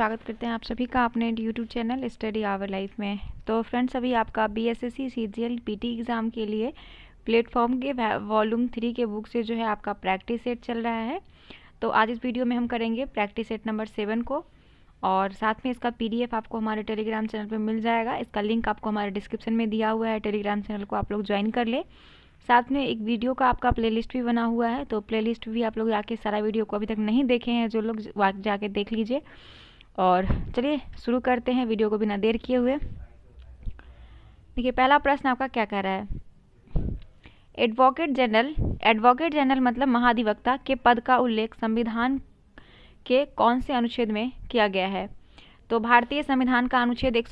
स्वागत करते हैं आप सभी का अपने YouTube channel study hour life में तो फ्रेंड्स अभी आपका B S S C C L P T exam के लिए प्लेटफॉर्म के वॉल्यूम थ्री के बुक से जो है आपका प्रैक्टिस सेट चल रहा है तो आज इस वीडियो में हम करेंगे प्रैक्टिस सेट नंबर सेवन को और साथ में इसका पी आपको हमारे टेलीग्राम चैनल पर मिल जाएगा इसका लिंक आपको हमारे डिस्क्रिप्शन में दिया हुआ है टेलीग्राम चैनल को आप लोग ज्वाइन कर लें साथ में एक वीडियो का आपका प्लेलिस्ट भी बना हुआ है तो प्लेलिस्ट भी आप लोग जाके सारा वीडियो को अभी तक नहीं देखे हैं जो लोग जाके देख लीजिए और चलिए शुरू करते हैं वीडियो को बिना देर किए हुए देखिए पहला प्रश्न आपका क्या कह रहा है एडवोकेट जनरल एडवोकेट जनरल मतलब महाधिवक्ता के पद का उल्लेख संविधान के कौन से अनुच्छेद में किया गया है तो भारतीय संविधान का अनुच्छेद एक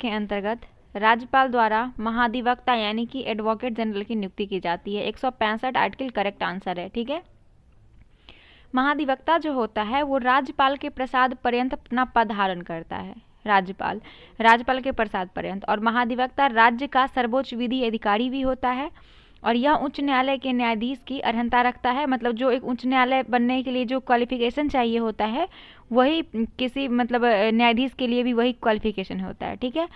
के अंतर्गत राज्यपाल द्वारा महाधिवक्ता यानी कि एडवोकेट जनरल की नियुक्ति की जाती है 165 आर्टिकल करेक्ट आंसर है ठीक है महाधिवक्ता जो होता है वो राज्यपाल के प्रसाद पर्यंत अपना पद धारण करता है राज्यपाल राज्यपाल के प्रसाद पर्यंत और महाधिवक्ता राज्य का सर्वोच्च विधि अधिकारी भी होता है और यह उच्च न्यायालय के न्यायाधीश की अर्हता रखता है मतलब जो एक उच्च न्यायालय बनने के लिए जो क्वालिफिकेशन चाहिए होता है वही किसी मतलब न्यायाधीश के लिए भी वही क्वालिफिकेशन होता है ठीक है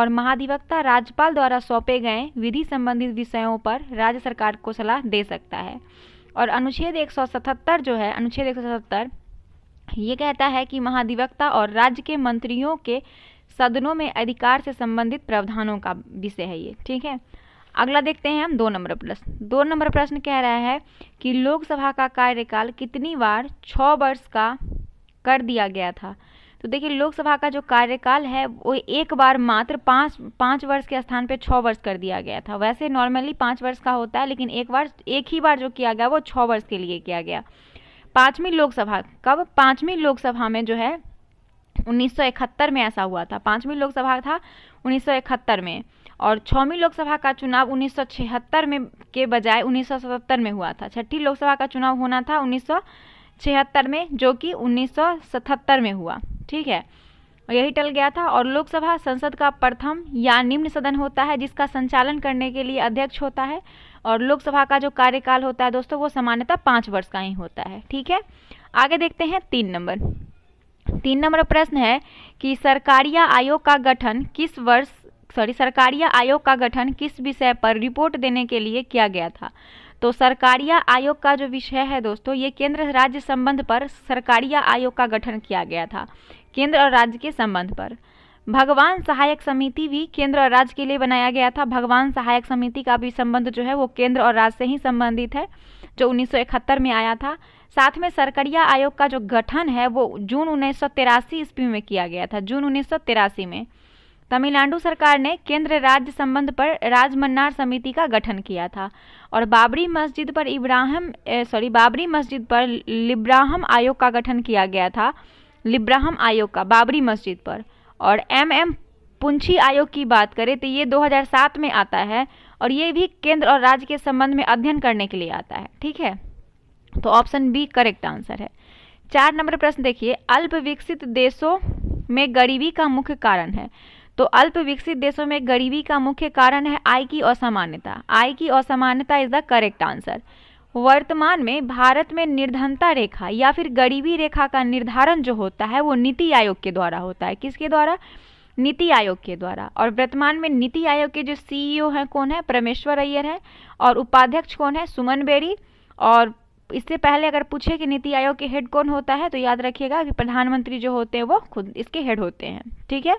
और महाधिवक्ता राज्यपाल द्वारा सौंपे गए विधि संबंधित विषयों पर राज्य सरकार को सलाह दे सकता है और अनुच्छेद 177 जो है अनुच्छेद 177 ये कहता है कि महाधिवक्ता और राज्य के मंत्रियों के सदनों में अधिकार से संबंधित प्रावधानों का विषय है ये ठीक है अगला देखते हैं हम दो नंबर प्रश्न दो नंबर प्रश्न कह रहा है कि लोकसभा का कार्यकाल कितनी बार छः वर्ष का कर दिया गया था तो देखिए लोकसभा का जो कार्यकाल है वो एक बार मात्र पाँच पाँच वर्ष के स्थान पे छः वर्ष कर दिया गया था वैसे नॉर्मली पाँच वर्ष का होता है लेकिन एक बार एक ही बार जो किया गया वो छः वर्ष के लिए किया गया पाँचवीं लोकसभा कब पाँचवीं लोकसभा में जो है 1971 में ऐसा हुआ था पाँचवीं लोकसभा था 1971 में और छवीं लोकसभा का चुनाव 1976 में के बजाय 1977 में हुआ था छठी लोकसभा का चुनाव होना था उन्नीस छिहत्तर में जो कि 1977 में हुआ ठीक है यही टल गया था और लोकसभा संसद का प्रथम या निम्न सदन होता है जिसका संचालन करने के लिए अध्यक्ष होता है और लोकसभा का जो कार्यकाल होता है दोस्तों वो सामान्यतः पाँच वर्ष का ही होता है ठीक है आगे देखते हैं तीन नंबर तीन नंबर प्रश्न है कि सरकारिया आयोग का गठन किस वर्ष सॉरी सरकारिया आयोग का गठन किस विषय पर रिपोर्ट देने के लिए किया गया था तो सरकारिया आयोग का जो विषय है दोस्तों ये केंद्र राज्य संबंध पर सरकारिया आयोग का गठन किया गया था केंद्र और राज्य के संबंध पर भगवान सहायक समिति भी केंद्र और राज्य के लिए बनाया गया था भगवान सहायक समिति का भी संबंध जो है वो केंद्र और राज्य से ही संबंधित है जो 1971 में आया था साथ में सरकरिया आयोग का जो गठन है वो जून उन्नीस ईस्वी में किया गया था जून उन्नीस में तमिलनाडु सरकार ने केंद्र राज्य संबंध पर राजमन्नार समिति का गठन किया था और बाबरी मस्जिद पर इब्राहिम सॉरी बाबरी मस्जिद पर लिब्राहम आयोग का गठन किया गया था लिब्राहम आयोग का बाबरी मस्जिद पर और एम एम पुंछी आयोग की बात करें तो ये 2007 में आता है और ये भी केंद्र और राज्य के संबंध में अध्ययन करने के लिए आता है ठीक है तो ऑप्शन बी करेक्ट आंसर है चार नंबर प्रश्न देखिए अल्प विकसित देशों में गरीबी का मुख्य कारण है तो अल्प विकसित देशों में गरीबी का मुख्य कारण है आय की असामान्यता आय की असमान्यता इज द करेक्ट आंसर वर्तमान में भारत में निर्धनता रेखा या फिर गरीबी रेखा का निर्धारण जो होता है वो नीति आयोग के द्वारा होता है किसके द्वारा नीति आयोग के द्वारा और वर्तमान में नीति आयोग के जो सीईओ e हैं कौन है परमेश्वर अय्यर हैं और उपाध्यक्ष कौन है सुमन बेरी और इससे पहले अगर पूछे कि नीति आयोग के हेड कौन होता है तो याद रखिएगा कि प्रधानमंत्री जो होते हैं वो खुद इसके हेड होते हैं ठीक है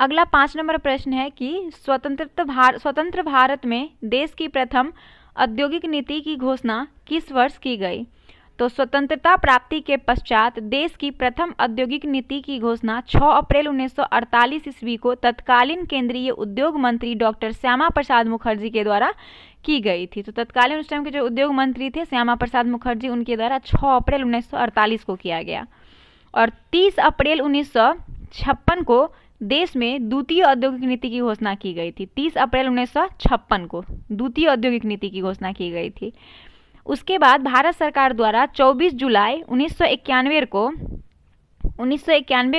अगला पाँच नंबर प्रश्न है कि स्वतंत्र भारत स्वतंत्र भारत में देश की प्रथम औद्योगिक नीति की घोषणा किस वर्ष की गई तो स्वतंत्रता प्राप्ति के पश्चात देश की प्रथम औद्योगिक नीति की घोषणा 6 अप्रैल 1948 ईस्वी को तत्कालीन केंद्रीय उद्योग मंत्री डॉक्टर श्यामा प्रसाद मुखर्जी के द्वारा की गई थी तो तत्कालीन उस टाइम के जो उद्योग मंत्री थे श्यामा प्रसाद मुखर्जी उनके द्वारा 6 अप्रैल 1948 को किया गया और 30 अप्रैल उन्नीस को देश में द्वितीय औद्योगिक नीति की घोषणा की गई थी 30 अप्रैल उन्नीस को द्वितीय औद्योगिक नीति की घोषणा की गई थी उसके बाद भारत सरकार द्वारा 24 जुलाई उन्नीस को उन्नीस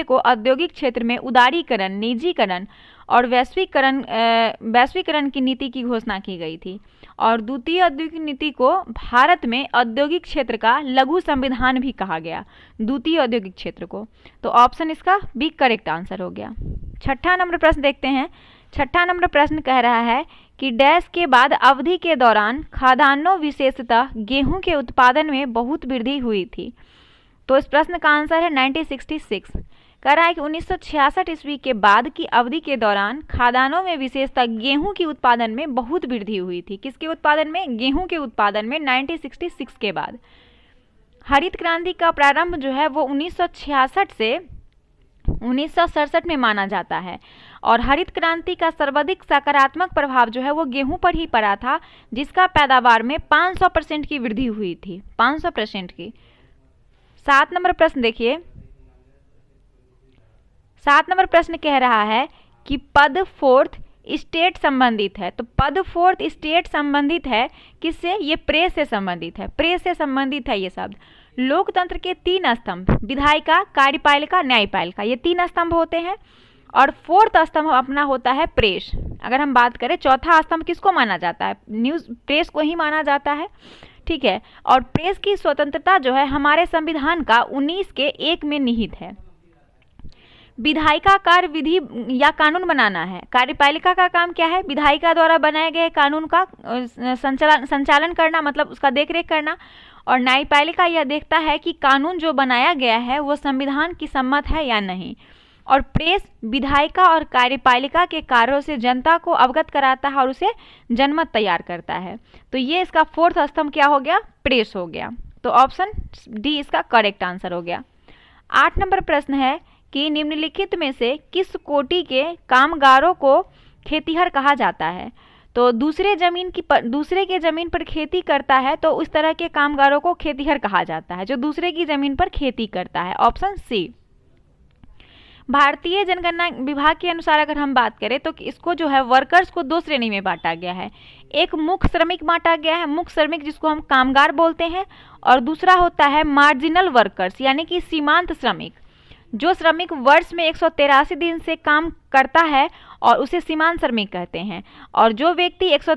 को औद्योगिक क्षेत्र में उदारीकरण निजीकरण और वैश्वीकरण वैश्वीकरण की नीति की घोषणा की गई थी और द्वितीय औद्योगिक नीति को भारत में औद्योगिक क्षेत्र का लघु संविधान भी कहा गया द्वितीय औद्योगिक क्षेत्र को तो ऑप्शन इसका बी करेक्ट आंसर हो गया छठा नंबर प्रश्न देखते हैं छठा नंबर प्रश्न कह रहा है कि डैश के बाद अवधि के दौरान खाद्यान्नों विशेषतः गेहूं के उत्पादन में बहुत वृद्धि हुई थी तो इस प्रश्न का आंसर है 1966 कह रहा है कि 1966 ईस्वी के बाद की अवधि के दौरान खादानों में विशेषतः गेहूं की उत्पादन में बहुत वृद्धि हुई थी किसके उत्पादन में गेहूं के उत्पादन में 1966 के बाद हरित क्रांति का प्रारंभ जो है वो 1966 से उन्नीस में माना जाता है और हरित क्रांति का सर्वाधिक सकारात्मक प्रभाव जो है वो गेहूं पर ही पड़ा था जिसका पैदावार में 500 परसेंट की वृद्धि हुई थी 500 परसेंट की सात नंबर प्रश्न देखिए सात नंबर प्रश्न कह रहा है कि पद फोर्थ स्टेट संबंधित है तो पद फोर्थ स्टेट संबंधित है किससे ये प्रेस से संबंधित है प्रेस से संबंधित है ये शब्द लोकतंत्र के तीन स्तंभ विधायिका कार्यपालिका न्यायपालिका ये तीन स्तंभ होते हैं और फोर्थ स्तंभ अपना होता है प्रेस अगर हम बात करें चौथा स्तंभ किसको माना जाता है न्यूज़ प्रेस को ही माना जाता है ठीक है और प्रेस की स्वतंत्रता जो है हमारे संविधान का 19 के एक में निहित है विधायिका कार्य विधि या कानून बनाना है कार्यपालिका का काम क्या है विधायिका द्वारा बनाए गए कानून का संचालन संचालन करना मतलब उसका देखरेख करना और न्यायपालिका यह देखता है कि कानून जो बनाया गया है वो संविधान की सम्मत है या नहीं और प्रेस विधायिका और कार्यपालिका के कार्यों से जनता को अवगत कराता है और उसे जनमत तैयार करता है तो ये इसका फोर्थ स्तंभ क्या हो गया प्रेस हो गया तो ऑप्शन डी इसका करेक्ट आंसर हो गया आठ नंबर प्रश्न है कि निम्नलिखित में से किस कोटि के कामगारों को खेतीहर कहा जाता है तो दूसरे जमीन की पर, दूसरे के ज़मीन पर खेती करता है तो उस तरह के कामगारों को खेतीहर कहा जाता है जो दूसरे की ज़मीन पर खेती करता है ऑप्शन सी भारतीय जनगणना विभाग के अनुसार अगर हम बात करें तो इसको जो है वर्कर्स को दो श्रेणी में बांटा गया है एक मुख्य श्रमिक बांटा गया है मुख्य श्रमिक जिसको हम कामगार बोलते हैं और दूसरा होता है मार्जिनल वर्कर्स यानी कि सीमांत श्रमिक जो श्रमिक वर्ष में एक दिन से काम करता है और उसे सीमांत श्रमिक कहते हैं और जो व्यक्ति एक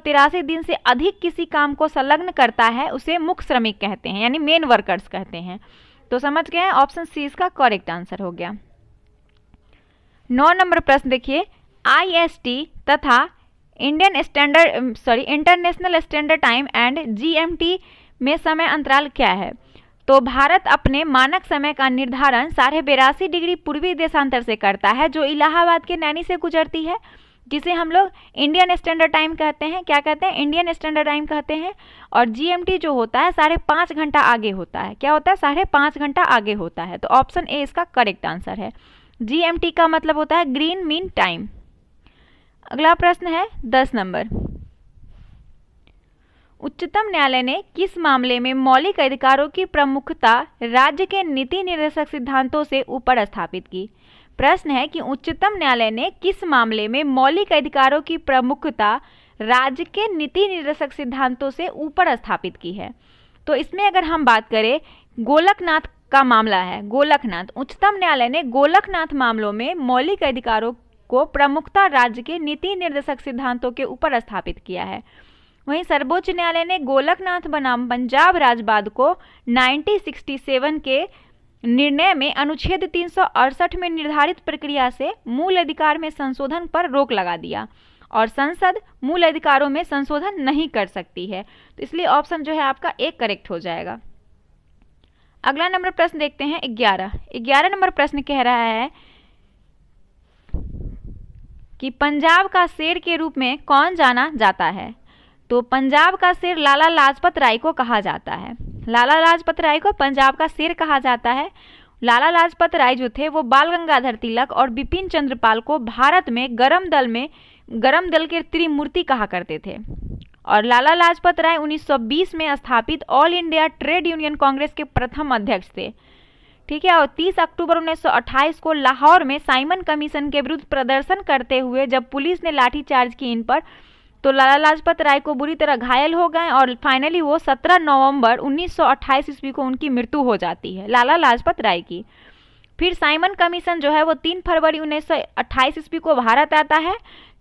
दिन से अधिक किसी काम को संलग्न करता है उसे मुख्य श्रमिक कहते हैं यानी मेन वर्कर्स कहते हैं तो समझ गए ऑप्शन सी इसका करेक्ट आंसर हो गया नौ नंबर प्रश्न देखिए आईएसटी तथा Indian standard sorry international standard time and GMT में समय अंतराल क्या है तो भारत अपने मानक समय का निर्धारण साढ़े बेरासी डिग्री पूर्वी देशांतर से करता है जो इलाहाबाद के नैनी से गुजरती है जिसे हम लोग इंडियन स्टैंडर्ड टाइम कहते हैं क्या कहते हैं इंडियन स्टैंडर्ड टाइम कहते हैं और जी जो होता है साढ़े पाँच घंटा आगे होता है क्या होता है साढ़े पाँच घंटा आगे होता है तो ऑप्शन ए इसका करेक्ट आंसर है जी का मतलब होता है ग्रीन मीन टाइम अगला प्रश्न है दस नंबर उच्चतम न्यायालय ने किस मामले में मौलिक अधिकारों की प्रमुखता राज्य के नीति निर्देशक सिद्धांतों से ऊपर स्थापित की प्रश्न है कि उच्चतम न्यायालय ने किस मामले में मौलिक अधिकारों की प्रमुखता राज्य के नीति निर्देशक सिद्धांतों से ऊपर स्थापित की है तो इसमें अगर हम बात करें गोलकनाथ का मामला है गोलकनाथ उच्चतम न्यायालय ने गोलकनाथ मामलों में मौलिक अधिकारों को प्रमुखता राज्य के नीति निर्देशक सिद्धांतों के ऊपर स्थापित किया है वहीं सर्वोच्च न्यायालय ने गोलकनाथ बनाम पंजाब राजबाद को 1967 के निर्णय में अनुच्छेद तीन में निर्धारित प्रक्रिया से मूल अधिकार में संशोधन पर रोक लगा दिया और संसद मूल अधिकारों में संशोधन नहीं कर सकती है तो इसलिए ऑप्शन जो है आपका एक करेक्ट हो जाएगा अगला नंबर प्रश्न देखते हैं ग्यारह ग्यारह नंबर प्रश्न कह रहा है कि पंजाब का शेर के रूप में कौन जाना जाता है तो पंजाब का सिर लाला लाजपत राय को कहा जाता है लाला लाजपत राय को पंजाब का सिर कहा जाता है लाला लाजपत राय जो थे वो बाल गंगाधर तिलक और बिपिन चंद्रपाल को भारत में गरम दल में गरम दल के त्रिमूर्ति कहा करते थे और लाला लाजपत राय 1920 में स्थापित All India Trade Union Congress के प्रथम अध्यक्ष थे ठीक है और 30 अक्टूबर 1928 को लाहौर में साइमन कमीशन के विरुद्ध प्रदर्शन करते हुए जब पुलिस ने लाठीचार्ज की इन पर तो लाला लाजपत राय को बुरी तरह घायल हो गए और फाइनली वो 17 नवंबर 1928 ईस्वी को उनकी मृत्यु हो जाती है लाला लाजपत राय की फिर साइमन कमीशन जो है वो 3 फरवरी 1928 ईस्वी को भारत आता है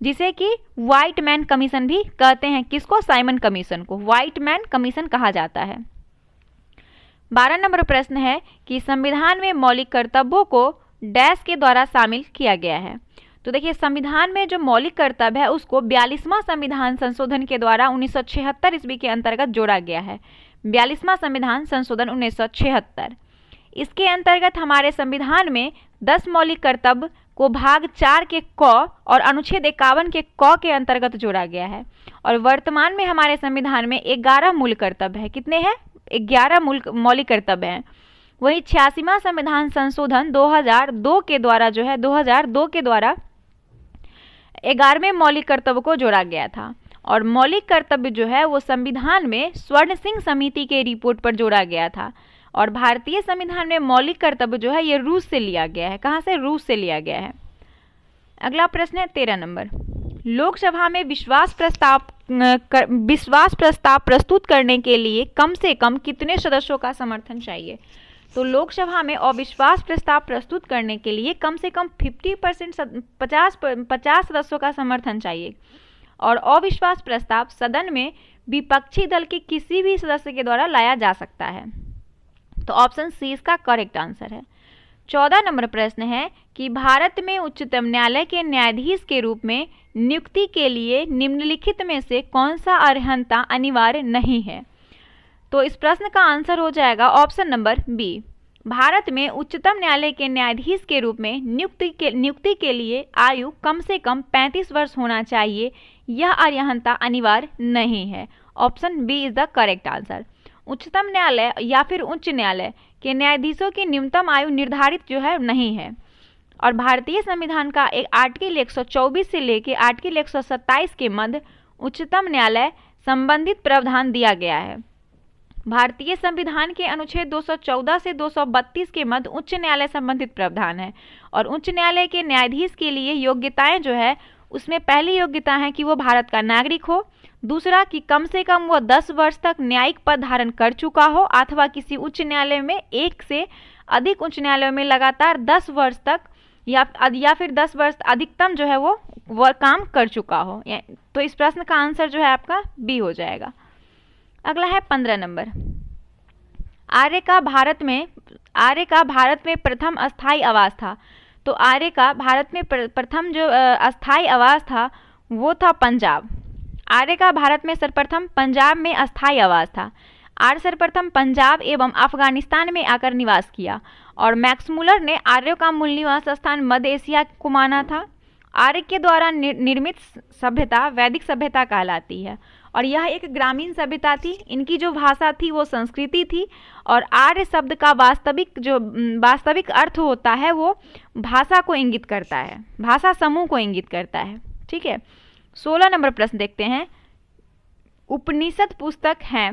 जिसे कि वाइट मैन कमीशन भी कहते हैं किसको साइमन कमीशन को व्हाइट मैन कमीशन कहा जाता है बारह नंबर प्रश्न है कि संविधान में मौलिक कर्तव्यों को डैश के द्वारा शामिल किया गया है तो देखिए संविधान में जो मौलिक कर्तव्य है उसको बयालीसवां संविधान संशोधन के द्वारा उन्नीस सौ छिहत्तर ईस्वी के अंतर्गत जोड़ा गया है बयालीसवां संविधान संशोधन उन्नीस सौ छिहत्तर इसके अंतर्गत हमारे संविधान में दस मौलिक कर्तव्य को भाग चार के क और अनुच्छेद इक्यावन के क के अंतर्गत जोड़ा गया है और वर्तमान में हमारे संविधान में ग्यारह मूल कर्तव्य है कितने हैं ग्यारह मूल मौलिक कर्तव्य हैं वही छियासीवा संविधान संशोधन 2002 के द्वारा जो है 2002 के द्वारा ग्यारहवें मौलिक कर्तव्य को जोड़ा गया था और मौलिक कर्तव्य जो है वो संविधान में स्वर्ण सिंह समिति के रिपोर्ट पर जोड़ा गया था और भारतीय संविधान में मौलिक कर्तव्य जो है ये रूस से लिया गया है कहाँ से रूस से लिया गया है अगला प्रश्न है तेरह नंबर लोकसभा में विश्वास प्रस्ताव कर, विश्वास प्रस्ताव प्रस्तुत करने के लिए कम से कम कितने सदस्यों का समर्थन चाहिए तो लोकसभा में अविश्वास प्रस्ताव प्रस्तुत करने के लिए कम से कम 50 परसेंट पचास पचास सदस्यों का समर्थन चाहिए और अविश्वास प्रस्ताव सदन में विपक्षी दल के किसी भी सदस्य के द्वारा लाया जा सकता है तो ऑप्शन सी इसका करेक्ट आंसर है चौदह नंबर प्रश्न है कि भारत में उच्चतम न्यायालय के न्यायाधीश के रूप में नियुक्ति के लिए निम्नलिखित में से कौन सा अर्हंता अनिवार्य नहीं है तो इस प्रश्न का आंसर हो जाएगा ऑप्शन नंबर बी भारत में उच्चतम न्यायालय के न्यायाधीश के रूप में नियुक्ति के नियुक्ति के लिए आयु कम से कम 35 वर्ष होना चाहिए यह अर्हता अनिवार्य नहीं है option B is the correct answer उच्चतम न्यायालय या फिर उच्च न्यायालय के न्यायाधीशों की न्यूनतम आयु निर्धारित जो है नहीं है और भारतीय संविधान का एक आर्टिकल 124 से लेकर आर्टिकल 127 के मध्य उच्चतम न्यायालय संबंधित प्रावधान दिया गया है भारतीय संविधान के अनुच्छेद 214 से 232 के मध्य उच्च न्यायालय संबंधित प्रावधान है और उच्च न्यायालय के न्यायाधीश के लिए योग्यताएं जो है उसमें पहली योग्यता है कि वो भारत का नागरिक हो दूसरा कि कम से कम वह दस वर्ष तक न्यायिक पद धारण कर चुका हो अथवा किसी उच्च न्यायालय में एक से अधिक उच्च न्यायालयों में लगातार दस वर्ष तक या या फिर दस वर्ष अधिकतम जो है वो वह काम कर चुका हो तो इस प्रश्न का आंसर जो है आपका बी हो जाएगा अगला है पंद्रह नंबर आर्य का भारत में आर्य का भारत में प्रथम अस्थाई आवास था तो आर्य का भारत में प्रथम जो अस्थाई आवास था वो था पंजाब आर्य का भारत में सर्वप्रथम पंजाब में अस्थाई आवास था आर्य सर्वप्रथम पंजाब एवं अफगानिस्तान में आकर निवास किया और मैक्समुलर ने आर्य का मूल निवास स्थान मध्य एशिया को माना था आर्य के द्वारा निर्मित सभ्यता वैदिक सभ्यता कहलाती है और यह एक ग्रामीण सभ्यता थी इनकी जो भाषा थी वो संस्कृति थी और आर्य शब्द का वास्तविक जो वास्तविक अर्थ होता है वो भाषा को इंगित करता है भाषा समूह को इंगित करता है ठीक है सोलह नंबर प्रश्न देखते हैं उपनिषद पुस्तक हैं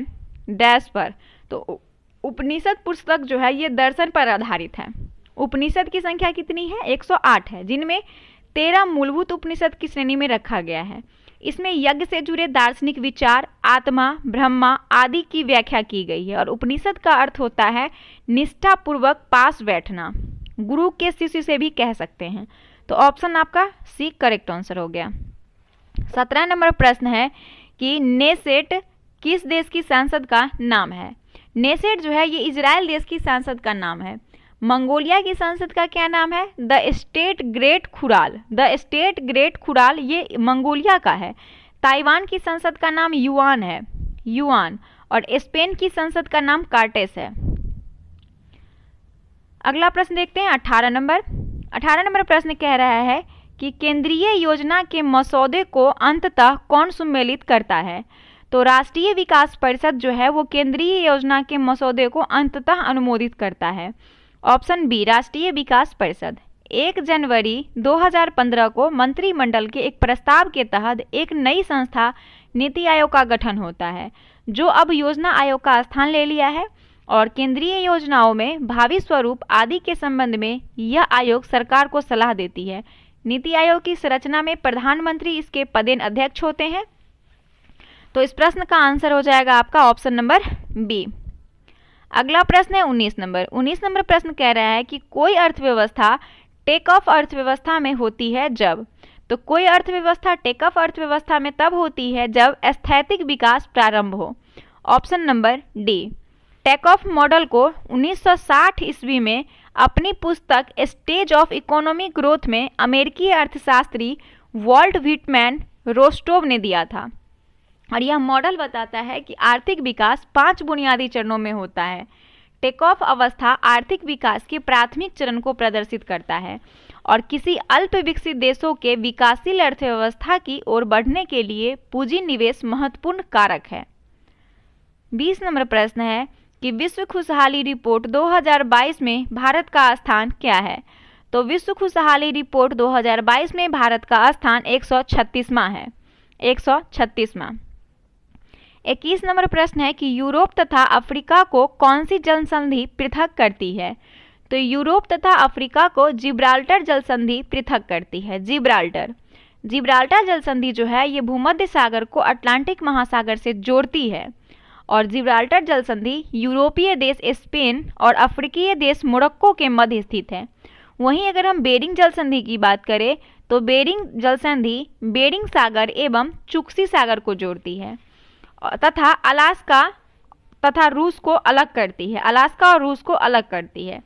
डैश पर तो उपनिषद पुस्तक जो है ये दर्शन पर आधारित है उपनिषद की संख्या कितनी है 108 है जिनमें तेरह मूलभूत उपनिषद की श्रेणी में रखा गया है इसमें यज्ञ से जुड़े दार्शनिक विचार आत्मा ब्रह्मा आदि की व्याख्या की गई है और उपनिषद का अर्थ होता है निष्ठापूर्वक पास बैठना गुरु के शिष्य से भी कह सकते हैं तो ऑप्शन आपका सी करेक्ट आंसर हो गया सत्रह नंबर प्रश्न है कि नेसेट किस देश की सांसद का नाम है नेसेट जो है ये इसराइल देश की सांसद का नाम है मंगोलिया की संसद का क्या नाम है the state great Khural the state great Khural ये मंगोलिया का है ताइवान की संसद का नाम युआन है युआन और स्पेन की संसद का नाम कार्टेस है अगला प्रश्न देखते हैं अठारह नंबर अठारह नंबर प्रश्न कह रहा है कि केंद्रीय योजना के मसौदे को अंततः कौन सम्मिलित करता है तो राष्ट्रीय विकास परिषद जो है वो केंद्रीय योजना के मसौदे को अंततः अनुमोदित करता है ऑप्शन बी राष्ट्रीय विकास परिषद एक जनवरी 2015 को मंत्रिमंडल के एक प्रस्ताव के तहत एक नई संस्था नीति आयोग का गठन होता है जो अब योजना आयोग का स्थान ले लिया है और केंद्रीय योजनाओं में भावी स्वरूप आदि के संबंध में यह आयोग सरकार को सलाह देती है नीति आयोग की संरचना में प्रधानमंत्री इसके पदेन अध्यक्ष होते हैं तो इस प्रश्न का आंसर हो जाएगा आपका ऑप्शन नंबर बी अगला प्रश्न है उन्नीस नंबर उन्नीस नंबर प्रश्न कह रहा है कि कोई अर्थव्यवस्था टेक ऑफ अर्थव्यवस्था में होती है जब तो कोई अर्थव्यवस्था टेक ऑफ अर्थव्यवस्था में तब होती है जब एस्थेटिक विकास प्रारंभ हो option number D take off model को 1960 ईस्वी में अपनी पुस्तक स्टेज ऑफ इकोनॉमिक ग्रोथ में अमेरिकी अर्थशास्त्री वॉल्ट व्हिटमैन रोस्टोव ने दिया था और यह मॉडल बताता है कि आर्थिक विकास पांच बुनियादी चरणों में होता है टेक ऑफ अवस्था आर्थिक विकास के प्राथमिक चरण को प्रदर्शित करता है और किसी अल्प विकसित देशों के विकासशील अर्थव्यवस्था की ओर बढ़ने के लिए पूंजी निवेश महत्वपूर्ण कारक है बीस नंबर प्रश्न है कि विश्व खुशहाली रिपोर्ट 2022 में भारत का स्थान क्या है तो विश्व खुशहाली रिपोर्ट 2022 में भारत का स्थान एक सौ है एक सौ इक्कीस नंबर प्रश्न है कि यूरोप तथा अफ्रीका को कौन सी जलसंधि पृथक करती है तो यूरोप तथा अफ्रीका को जिब्राल्टर जलसंधि पृथक करती है जिब्राल्टर जिब्राल्टर जलसंधि जो है ये भूमध्य सागर को अटलांटिक महासागर से जोड़ती है और जिब्राल्टर जलसंधि यूरोपीय देश स्पेन और अफ्रीकीय देश मोरक्को के मध्य स्थित है वहीं अगर हम बेरिंग जल संधि की बात करें तो बेरिंग जलसंधि बेरिंग सागर एवं चुक्सी सागर को जोड़ती है तथा अलास्का तथा रूस को अलग करती है अलास्का और रूस को अलग करती है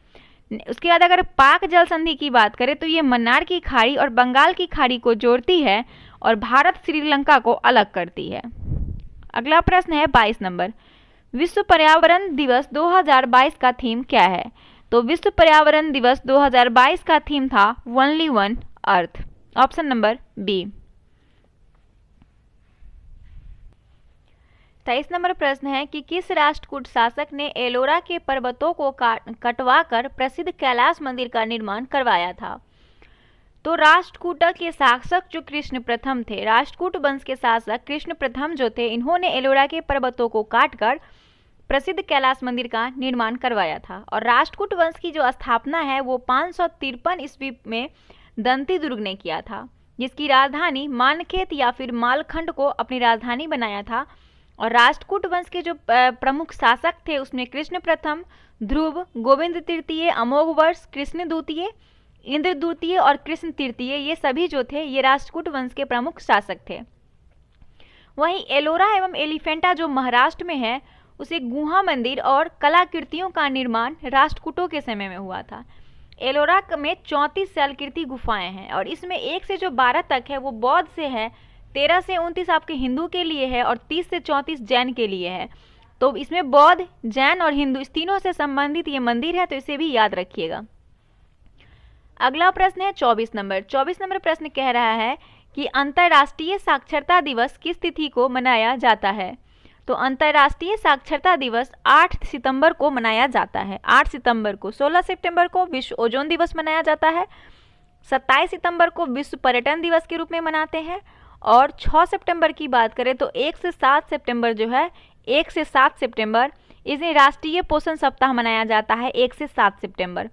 उसके बाद अगर पाक जल संधि की बात करें तो ये मन्नार की खाड़ी और बंगाल की खाड़ी को जोड़ती है और भारत श्रीलंका को अलग करती है अगला प्रश्न है 22 नंबर विश्व पर्यावरण दिवस 2022 का थीम क्या है तो विश्व पर्यावरण दिवस 2022 का थीम था only one earth option number B तेईस नंबर प्रश्न है कि किस राष्ट्रकूट शासक ने एलोरा के पर्वतों को कटवा कर प्रसिद्ध कैलाश मंदिर का निर्माण करवाया था तो राष्ट्रकूट के शासक जो कृष्ण प्रथम थे राष्ट्रकूट वंश के शासक कृष्ण प्रथम जो थे इन्होंने एलोरा के पर्वतों को काटकर प्रसिद्ध कैलाश मंदिर का निर्माण करवाया था और राष्ट्रकूट वंश की जो स्थापना है वो पाँच सौ तिरपन ईस्वी में दंती दुर्ग ने किया था जिसकी राजधानी मानखेत या फिर मालखंड को अपनी राजधानी बनाया था और राष्ट्रकूट वंश के जो प्रमुख शासक थे उसमें कृष्ण प्रथम ध्रुव गोविंद तृतीय अमोघ वर्ष कृष्ण द्वितीय इंद्र द्वितीय और कृष्ण तृतीय ये सभी जो थे ये राष्ट्रकूट वंश के प्रमुख शासक थे वहीं एलोरा एवं एलिफेंटा जो महाराष्ट्र में है उसे गुहा मंदिर और कलाकृतियों का निर्माण राष्ट्रकूटों के समय में हुआ था एलोरा में चौंतीस सैलकृति गुफाएं हैं और इसमें एक से जो बारह तक है वो बौद्ध से है तेरह से उनतीस आपके हिंदू के लिए है और तीस से चौंतीस जैन के लिए है तो इसमें बौद्ध जैन और हिंदू इस तीनों से संबंधित ये मंदिर है तो इसे भी याद रखिएगा अगला प्रश्न है चौबीस नंबर चौबीस नंबर प्रश्न कह रहा है कि अंतर्राष्ट्रीय साक्षरता दिवस किस तिथि को मनाया जाता है तो अंतर्राष्ट्रीय साक्षरता दिवस 8 सितंबर को मनाया जाता है 8 सितंबर को 16 सितंबर को विश्व ओजोन दिवस मनाया जाता है 27 सितंबर को विश्व पर्यटन दिवस के रूप में मनाते हैं और 6 सितंबर की बात करें तो 1 से 7 सितंबर जो है 1 से 7 सितंबर इसे राष्ट्रीय पोषण सप्ताह मनाया जाता है 1 से 7 सितंबर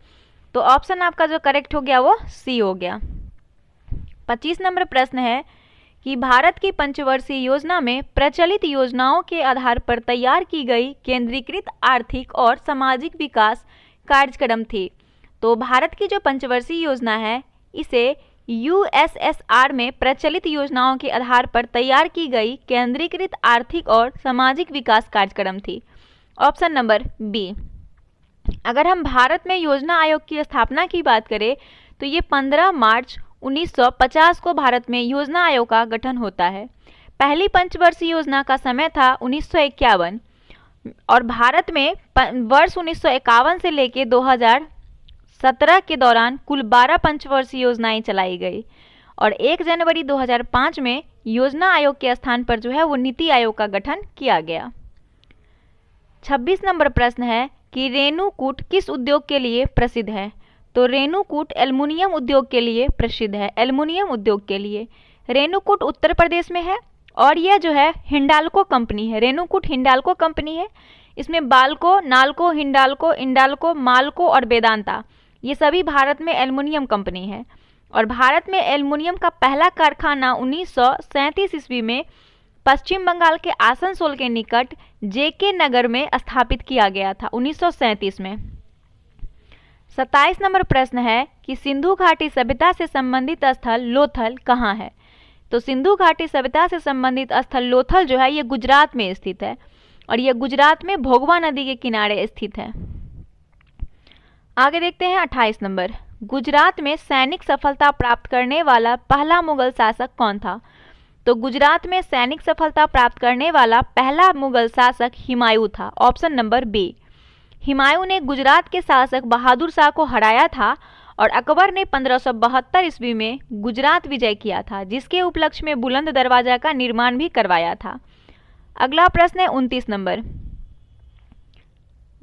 तो ऑप्शन आपका जो करेक्ट हो गया वो सी हो गया 25 नंबर प्रश्न है कि भारत की पंचवर्षीय योजना में प्रचलित योजनाओं के आधार पर तैयार की गई केंद्रीकृत आर्थिक और सामाजिक विकास कार्यक्रम थी तो भारत की जो पंचवर्षीय योजना है इसे यूएसएसआर में प्रचलित योजनाओं के आधार पर तैयार की गई केंद्रीकृत आर्थिक और सामाजिक विकास कार्यक्रम थी ऑप्शन नंबर बी अगर हम भारत में योजना आयोग की स्थापना की बात करें तो ये 15 मार्च 1950 को भारत में योजना आयोग का गठन होता है पहली पंचवर्षीय योजना का समय था उन्नीस और भारत में वर्ष उन्नीस से लेकर सत्रह के दौरान कुल बारह पंचवर्षीय योजनाएं चलाई गई और एक जनवरी 2005 में योजना आयोग के स्थान पर जो है वो नीति आयोग का गठन किया गया 26 नंबर प्रश्न है कि रेणुकूट किस उद्योग के लिए प्रसिद्ध है तो रेणुकूट एल्युमिनियम उद्योग के लिए प्रसिद्ध है एल्युमिनियम उद्योग के लिए रेणुकूट उत्तर प्रदेश में है और यह जो है हिंडालको कंपनी है रेणुकूट हिंडालको कंपनी है इसमें बालको नालको हिंडालको इंडालको मालको और वेदांता ये सभी भारत में एल्युमिनियम कंपनी है और भारत में एल्युमिनियम का पहला कारखाना उन्नीस ईस्वी में पश्चिम बंगाल के आसनसोल के निकट जेके नगर में स्थापित किया गया था 1937 में 27 नंबर प्रश्न है कि सिंधु घाटी सभ्यता से संबंधित स्थल लोथल कहाँ है तो सिंधु घाटी सभ्यता से संबंधित स्थल लोथल जो है ये गुजरात में स्थित है और ये गुजरात में भोगवा नदी के किनारे स्थित है आगे देखते हैं 28 नंबर गुजरात में सैनिक सफलता प्राप्त करने वाला पहला मुगल शासक कौन था तो गुजरात में सैनिक सफलता प्राप्त करने वाला पहला मुगल शासक हिमायू था ऑप्शन नंबर बी हिमायू ने गुजरात के शासक बहादुर शाह को हराया था और अकबर ने 1572 ईस्वी में गुजरात विजय किया था जिसके उपलक्ष्य में बुलंद दरवाजा का निर्माण भी करवाया था अगला प्रश्न है उनतीस नंबर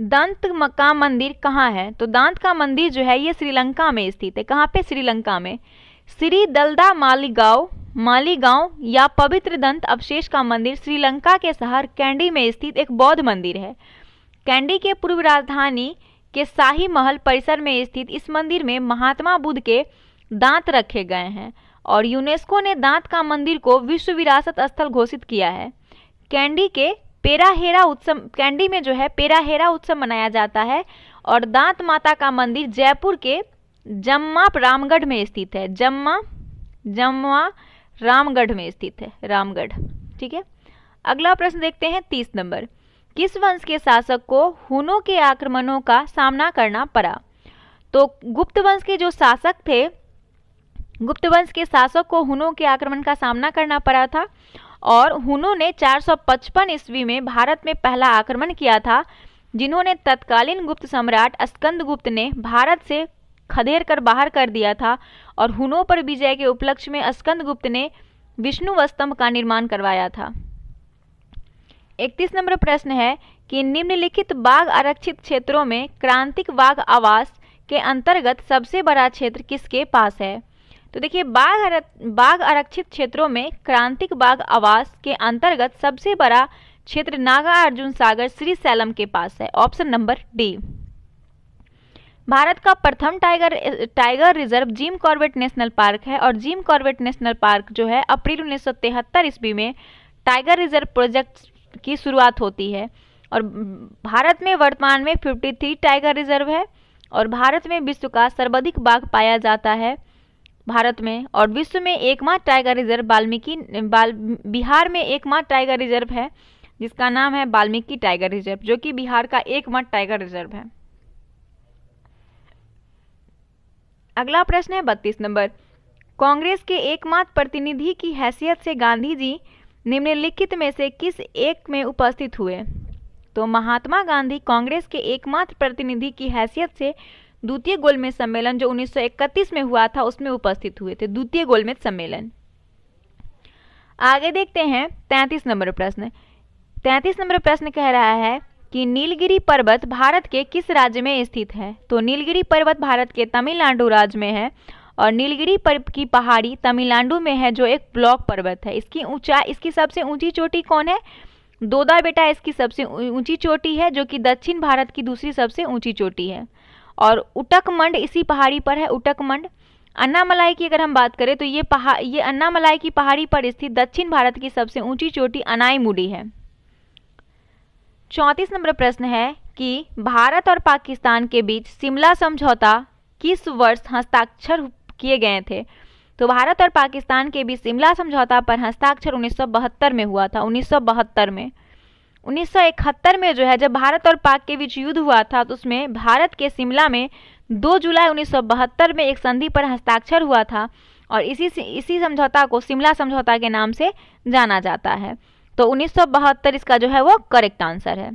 दंत का मंदिर कहाँ है तो दांत का मंदिर जो है ये श्रीलंका में स्थित है कहाँ पे श्रीलंका में श्री दलदा मालीगांव मालीगांव या पवित्र दंत अवशेष का मंदिर श्रीलंका के शहर कैंडी में स्थित एक बौद्ध मंदिर है कैंडी के पूर्व राजधानी के शाही महल परिसर में स्थित इस मंदिर में महात्मा बुद्ध के दांत रखे गए हैं और यूनेस्को ने दांत का मंदिर को विश्व विरासत स्थल घोषित किया है कैंडी के पेराहेरा उत्सव कैंडी में जो है पेराहेरा उत्सव मनाया जाता है और दांत माता का मंदिर जयपुर के जम्मा रामगढ़ में स्थित है जम्मा जम्मा रामगढ़ में स्थित है रामगढ़ ठीक है अगला प्रश्न देखते हैं तीस नंबर किस वंश के शासक को हुनों के आक्रमणों का सामना करना पड़ा तो गुप्त वंश के जो शासक थे गुप्त वंश के शासक को हुनों के आक्रमण का सामना करना पड़ा था और हुनों ने 455 ईस्वी में भारत में पहला आक्रमण किया था जिन्होंने तत्कालीन गुप्त सम्राट स्कंदगुप्त ने भारत से खदेड़ कर बाहर कर दिया था और हुनों पर विजय के उपलक्ष्य में स्कंदगुप्त ने विष्णु स्तंभ का निर्माण करवाया था 31 नंबर प्रश्न है कि निम्नलिखित बाघ आरक्षित क्षेत्रों में क्रांतिक बाघ आवास के अंतर्गत सबसे बड़ा क्षेत्र किसके पास है तो देखिए बाघ बाघ आरक्षित क्षेत्रों में क्रांतिक बाघ आवास के अंतर्गत सबसे बड़ा क्षेत्र नागा अर्जुन सागर श्री सैलम के पास है ऑप्शन नंबर डी भारत का प्रथम tiger tiger reserve Jim Corbett National Park है और जिम कॉर्बेट नेशनल पार्क जो है अप्रैल उन्नीस ईस्वी में टाइगर रिजर्व प्रोजेक्ट की शुरुआत होती है और भारत में वर्तमान में 53 टाइगर रिजर्व है और भारत में विश्व का सर्वाधिक बाघ पाया जाता है भारत में और विश्व में एकमात्र टाइगर रिजर्व वाल्मीकि बाल बिहार में एकमात्र टाइगर रिजर्व है जिसका नाम है वाल्मीकि टाइगर रिजर्व जो कि बिहार का एकमात्र टाइगर रिजर्व है अगला प्रश्न है बत्तीस नंबर कांग्रेस के एकमात्र प्रतिनिधि की हैसियत से गांधी जी निम्नलिखित में से किस एक में उपस्थित हुए तो महात्मा गांधी कांग्रेस के एकमात्र प्रतिनिधि की हैसियत से द्वितीय गोलमेज सम्मेलन जो 1931 में हुआ था उसमें उपस्थित हुए थे द्वितीय गोलमेज सम्मेलन आगे देखते हैं तैतीस नंबर प्रश्न तैंतीस नंबर प्रश्न कह रहा है कि नीलगिरी पर्वत भारत के किस राज्य में स्थित है तो नीलगिरी पर्वत भारत के तमिलनाडु राज्य में है और नीलगिरी पर्वत की पहाड़ी तमिलनाडु में है जो एक ब्लॉक पर्वत है इसकी ऊंचा इसकी सबसे ऊंची चोटी कौन है दोदा बेटा इसकी सबसे ऊंची चोटी है जो कि दक्षिण भारत की दूसरी सबसे ऊंची चोटी है और उटकमंड इसी पहाड़ी पर है उटकमंड अन्नामलाई की अगर हम बात करें तो ये पहाड़ ये अन्नामलाई की पहाड़ी पर स्थित दक्षिण भारत की सबसे ऊंची चोटी अनाईमुडी है चौंतीस नंबर प्रश्न है कि भारत और पाकिस्तान के बीच शिमला समझौता किस वर्ष हस्ताक्षर किए गए थे तो भारत और पाकिस्तान के बीच शिमला समझौता पर हस्ताक्षर 1972 में हुआ था 1972 में 1971 में जो है जब भारत और पाक के बीच युद्ध हुआ था तो उसमें भारत के शिमला में 2 जुलाई 1972 में एक संधि पर हस्ताक्षर हुआ था और इसी इसी समझौता को शिमला समझौता के नाम से जाना जाता है तो उन्नीस इसका जो है वो करेक्ट आंसर है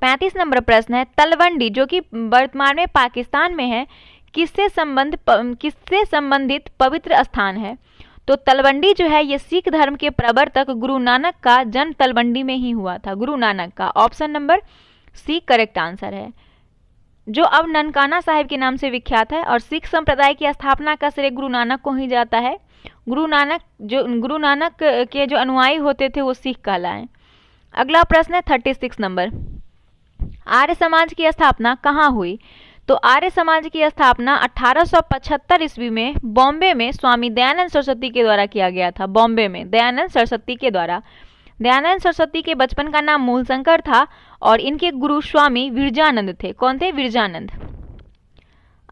पैंतीस नंबर प्रश्न है तलवंडी जो कि वर्तमान में पाकिस्तान में है किससे संबंध किससे संबंधित पवित्र स्थान है तो तलवंडी जो है ये सिख धर्म के प्रवर्तक गुरु नानक का जन्म तलवंडी में ही हुआ था गुरु नानक का option number C correct answer है जो अब ननकाना साहिब के नाम से विख्यात है और सिख संप्रदाय की स्थापना का श्रेय गुरु नानक को ही जाता है गुरु नानक जो गुरु नानक के जो अनुयायी होते थे वो सिख कहलाए अगला प्रश्न है थर्टी सिक्स नंबर आर्य समाज की स्थापना कहाँ हुई तो आर्य समाज की स्थापना 1875 ईस्वी में बॉम्बे में स्वामी दयानंद सरस्वती के द्वारा किया गया था बॉम्बे में दयानंद सरस्वती के द्वारा दयानंद सरस्वती के बचपन का नाम मूलशंकर था और इनके गुरु स्वामी विरजानंद थे कौन थे विरजानंद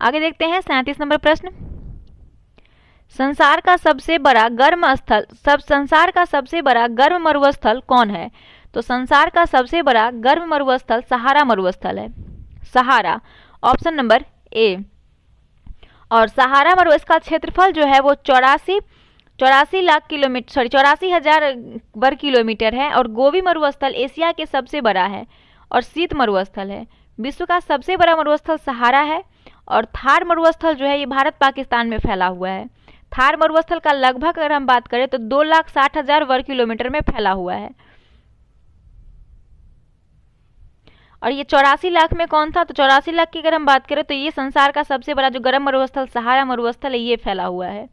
आगे देखते हैं सैंतीस नंबर प्रश्न संसार का सबसे बड़ा गर्म स्थल सब संसार का सबसे बड़ा गर्म मरुस्थल कौन है तो संसार का सबसे बड़ा गर्म मरुस्थल सहारा मरुस्थल है सहारा ऑप्शन नंबर ए और सहारा मरुस्थल का क्षेत्रफल जो है वो चौरासी चौरासी लाख किलोमीटर सॉरी चौरासी हज़ार वर्ग किलोमीटर है और गोभी मरुस्थल एशिया के सबसे बड़ा है और शीत मरुस्थल है विश्व का सबसे बड़ा मरुस्थल सहारा है और थार मरुस्थल जो है ये भारत पाकिस्तान में फैला हुआ है थार मरुस्थल का लगभग अगर हम बात करें तो दो लाख साठ हज़ार वर्ग किलोमीटर में फैला हुआ है और ये चौरासी लाख में कौन था तो चौरासी लाख की अगर हम बात करें तो ये संसार का सबसे बड़ा जो गर्म मरुस्थल सहारा मरुस्थल है ये फैला हुआ है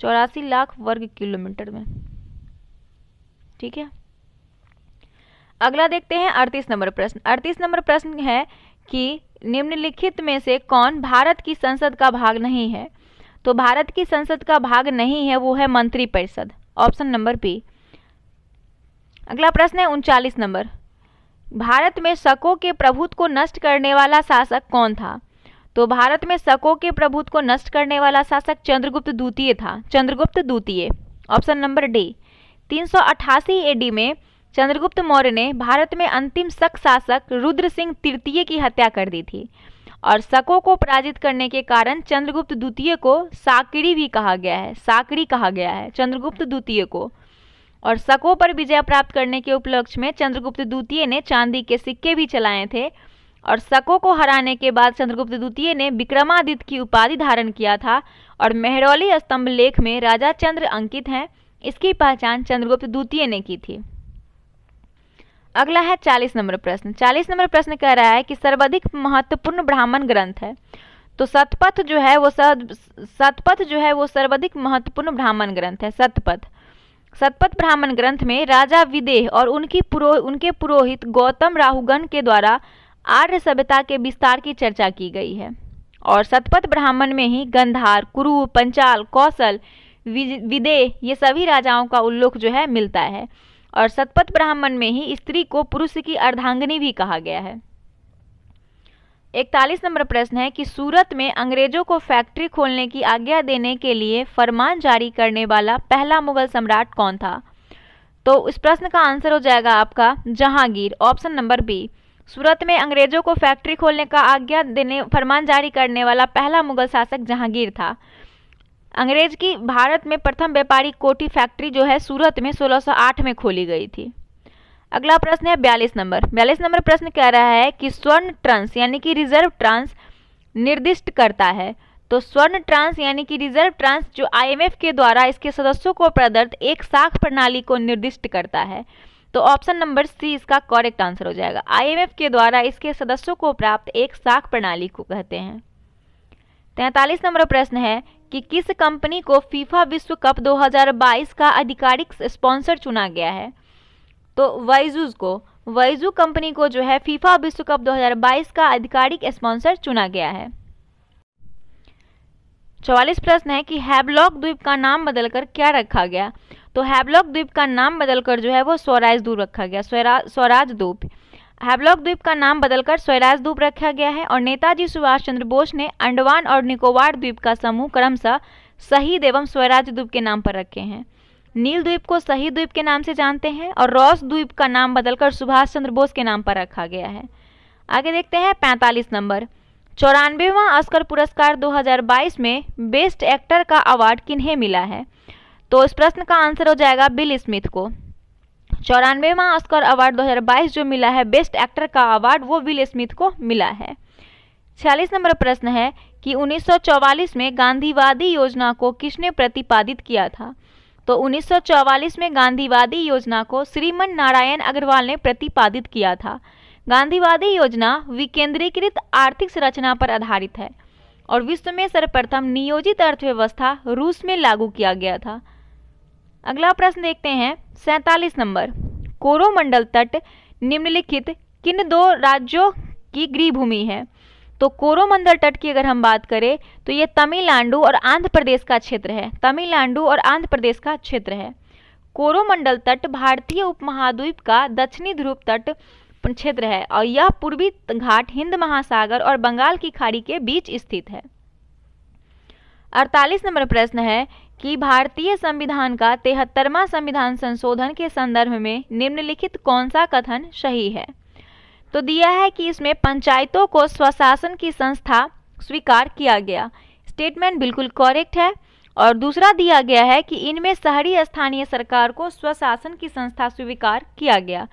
चौरासी लाख वर्ग किलोमीटर में ठीक है अगला देखते हैं अड़तीस नंबर प्रश्न अड़तीस नंबर प्रश्न है कि निम्नलिखित में से कौन भारत की संसद का भाग नहीं है तो भारत की संसद का भाग नहीं है वो है मंत्रिपरिषद ऑप्शन नंबर बी अगला प्रश्न है उनचालीस नंबर भारत में शकों के प्रभुत्व को नष्ट करने वाला शासक कौन था तो भारत में शकों के प्रभुत्व को नष्ट करने वाला शासक चंद्रगुप्त द्वितीय था चंद्रगुप्त द्वितीय ऑप्शन नंबर डी 388 एडी में चंद्रगुप्त मौर्य ने भारत में अंतिम शक शासक रुद्र सिंह तृतीय की हत्या कर दी थी और शकों को पराजित करने के कारण चंद्रगुप्त द्वितीय को साकड़ी भी कहा गया है साकड़ी कहा गया है चंद्रगुप्त द्वितीय को और शकों पर विजय प्राप्त करने के उपलक्ष्य में चंद्रगुप्त द्वितीय ने चांदी के सिक्के भी चलाए थे और शकों को हराने के बाद चंद्रगुप्त द्वितीय ने विक्रमादित्य की उपाधि धारण किया था और मेहरौली स्तंभ लेख में राजा चंद्र अंकित हैं इसकी पहचान चंद्रगुप्त द्वितीय ने की थी अगला है चालीस नंबर प्रश्न चालीस नंबर प्रश्न कह रहा है कि सर्वाधिक महत्वपूर्ण ब्राह्मण ग्रंथ है तो सतपथ जो है वो सतपथ जो है वो सर्वाधिक महत्वपूर्ण ब्राह्मण ग्रंथ है सतपथ शतपथ ब्राह्मण ग्रंथ में राजा विदेह और उनकी पुरो उनके पुरोहित गौतम राहुगण के द्वारा आर्य सभ्यता के विस्तार की चर्चा की गई है और शतपथ ब्राह्मण में ही गंधार कुरु पंचाल कौशल विदेह ये सभी राजाओं का उल्लेख जो है मिलता है और शतपथ ब्राह्मण में ही स्त्री को पुरुष की अर्धांगनी भी कहा गया है इकतालीस नंबर प्रश्न है कि सूरत में अंग्रेजों को फैक्ट्री खोलने की आज्ञा देने के लिए फरमान जारी करने वाला पहला मुगल सम्राट कौन था तो इस प्रश्न का आंसर हो जाएगा आपका Jahangir option number B Surat में अंग्रेजों को फैक्ट्री खोलने का आज्ञा देने फरमान जारी करने वाला पहला मुगल शासक जहांगीर था अंग्रेज की भारत में प्रथम व्यापारी कोटी फैक्ट्री जो है सूरत में 1608 में खोली गई थी अगला प्रश्न है बयालीस नंबर बयालीस नंबर प्रश्न कह रहा है कि स्वर्ण ट्रांस यानी कि रिजर्व ट्रांस निर्दिष्ट करता है तो स्वर्ण ट्रांस यानी कि रिजर्व ट्रांस जो आईएमएफ के द्वारा इसके सदस्यों को प्रदत्त एक साख प्रणाली को निर्दिष्ट करता है तो ऑप्शन नंबर सी इसका करेक्ट आंसर हो जाएगा आईएमएफ के द्वारा इसके सदस्यों को प्राप्त एक साख प्रणाली को कहते हैं तैंतालीस नंबर प्रश्न है कि किस कंपनी को फीफा विश्व कप 2022 का आधिकारिक स्पॉन्सर चुना गया है तो वाइजूज को वाइजू कंपनी को जो है फीफा विश्व कप 2022 का आधिकारिक स्पॉन्सर चुना गया है चौवालीस प्रश्न है कि हैबलॉक द्वीप का नाम बदलकर क्या रखा गया तो हैबलॉक द्वीप का नाम बदलकर जो है वो स्वराज द्वीप रखा गया स्वराज द्वीप हैबलॉक द्वीप का नाम बदलकर स्वराज द्वीप रखा गया है और नेताजी सुभाष चंद्र बोस ने अंडमान और निकोबार द्वीप का समूह क्रमशः शहीद एवं स्वराज द्वीप के नाम पर रखे हैं नील द्वीप को शहीद द्वीप के नाम से जानते हैं और रॉस द्वीप का नाम बदलकर सुभाष चंद्र बोस के नाम पर रखा गया है आगे देखते हैं 45 नंबर चौरानवेवा ऑस्कर पुरस्कार 2022 में बेस्ट एक्टर का अवार्ड किन्हें मिला है तो इस प्रश्न का आंसर हो जाएगा बिल स्मिथ को चौरानवेवा ऑस्कर अवार्ड 2022 जो मिला है बेस्ट एक्टर का अवार्ड वो बिल स्मिथ को मिला है छियालीस नंबर प्रश्न है कि 1944 में गांधीवादी योजना को किसने प्रतिपादित किया था तो 1944 में गांधीवादी योजना को श्रीमन नारायण अग्रवाल ने प्रतिपादित किया था गांधीवादी योजना विकेंद्रीकृत आर्थिक संरचना पर आधारित है और विश्व में सर्वप्रथम नियोजित अर्थव्यवस्था रूस में लागू किया गया था अगला प्रश्न देखते हैं सैतालीस नंबर कोरोमंडल तट निम्नलिखित किन दो राज्यों की गृहभूमि है तो कोरोमंडल तट की अगर हम बात करें तो ये तमिलनाडु और आंध्र प्रदेश का क्षेत्र है तमिलनाडु और आंध्र प्रदेश का क्षेत्र है कोरोमंडल तट भारतीय उपमहाद्वीप का दक्षिणी ध्रुव तट क्षेत्र है और यह पूर्वी घाट हिंद महासागर और बंगाल की खाड़ी के बीच स्थित है अड़तालीस नंबर प्रश्न है कि भारतीय संविधान का तिहत्तरवा संविधान संशोधन के संदर्भ में निम्नलिखित कौन सा कथन सही है तो दिया है कि इसमें पंचायतों को स्वशासन की संस्था स्वीकार किया गया स्टेटमेंट बिल्कुल करेक्ट है और दूसरा दिया गया है कि इनमें शहरी स्थानीय सरकार को स्वशासन की संस्था स्वीकार किया गया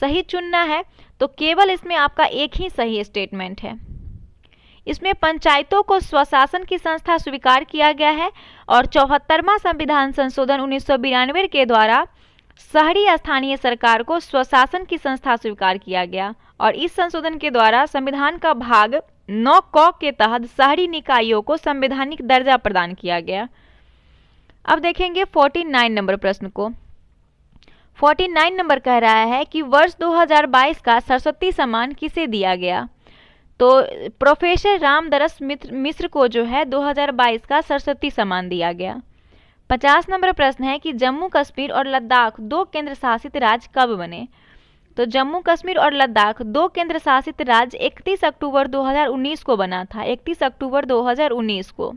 सही चुनना है तो केवल इसमें आपका एक ही सही स्टेटमेंट है इसमें पंचायतों को स्वशासन की संस्था स्वीकार किया गया है और चौहत्तरवा संविधान संशोधन उन्नीस के द्वारा शहरी स्थानीय सरकार को स्वशासन की संस्था स्वीकार किया गया और इस संशोधन के द्वारा संविधान का भाग नौ क के तहत शहरी निकायों को संवैधानिक दर्जा प्रदान किया गया अब देखेंगे 49 नंबर प्रश्न को 49 नंबर कह रहा है कि वर्ष 2022 का सरस्वती सम्मान किसे दिया गया तो प्रोफेसर रामदरस मिश्र को जो है 2022 का सरस्वती सम्मान दिया गया 50 नंबर प्रश्न है कि जम्मू कश्मीर और लद्दाख दो केंद्र शासित राज्य कब बने तो जम्मू कश्मीर और लद्दाख दो केंद्र शासित राज्य 31 अक्टूबर 2019 को बना था 31 अक्टूबर 2019 को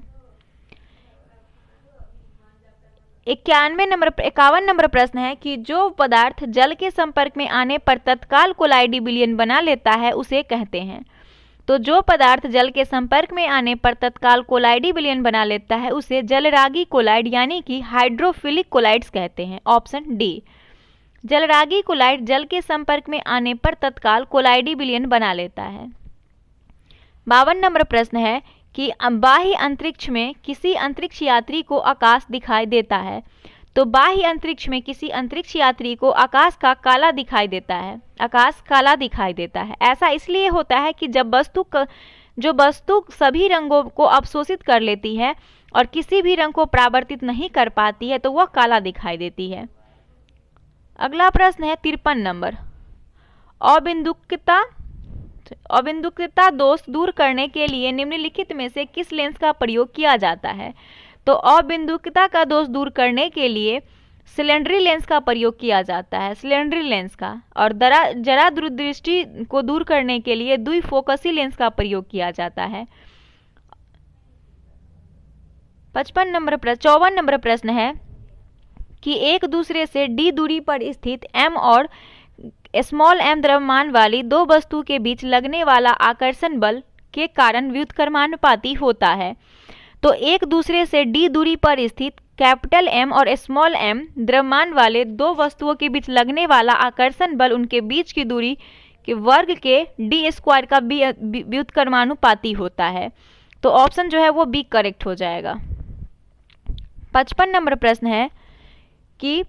इक्यानवे नंबर इक्यावन नंबर प्रश्न है कि जो पदार्थ जल के संपर्क में आने पर तत्काल कोलाइडी बिलियन बना लेता है उसे कहते हैं तो जो पदार्थ जल के संपर्क में आने पर तत्काल कोलाइडी बिलियन बना लेता है उसे जलरागी कोलाइड यानी कि हाइड्रोफिलिक कोलाइड्स कहते हैं ऑप्शन डी जलरागी कोलाइड जल के संपर्क में आने पर तत्काल कोलाइडी बिलियन बना लेता है बावन नंबर प्रश्न है कि बाह्य अंतरिक्ष में किसी अंतरिक्ष यात्री को आकाश दिखाई देता है तो बाह्य अंतरिक्ष में किसी अंतरिक्ष यात्री को आकाश का काला दिखाई देता है आकाश काला दिखाई देता है ऐसा इसलिए होता है कि जब वस्तु जो वस्तु सभी रंगों को अवशोषित कर लेती है और किसी भी रंग को प्रावर्तित नहीं कर पाती है तो वह काला दिखाई देती है अगला प्रश्न है तिरपन नंबर अबिंदुकता अबिंदुकता दोष दूर करने के लिए निम्नलिखित में से किस लेंस का प्रयोग किया जाता है तो अबिंदुकता का दोष दूर करने के लिए सिलेंडरी लेंस का प्रयोग किया जाता है सिलेंडरी लेंस का और दरा जरा दूरदृष्टि को दूर करने के लिए दुई फोकसी लेंस का प्रयोग किया जाता है पचपन नंबर प्रश्न चौवन नंबर प्रश्न है कि एक दूसरे से डी दूरी पर स्थित एम और स्मॉल एम द्रव्यमान वाली दो वस्तु के बीच लगने वाला आकर्षण बल के कारण व्युत्क्रमानुपाती होता है तो एक दूसरे से डी दूरी पर स्थित कैपिटल एम और स्मॉल एम द्रव्यमान वाले दो वस्तुओं के बीच लगने वाला आकर्षण बल उनके बीच की दूरी के वर्ग के डी स्क्वायर का व्युत्क्रमानुपाती होता है तो ऑप्शन जो है वो बी करेक्ट हो जाएगा पचपन नंबर प्रश्न है कि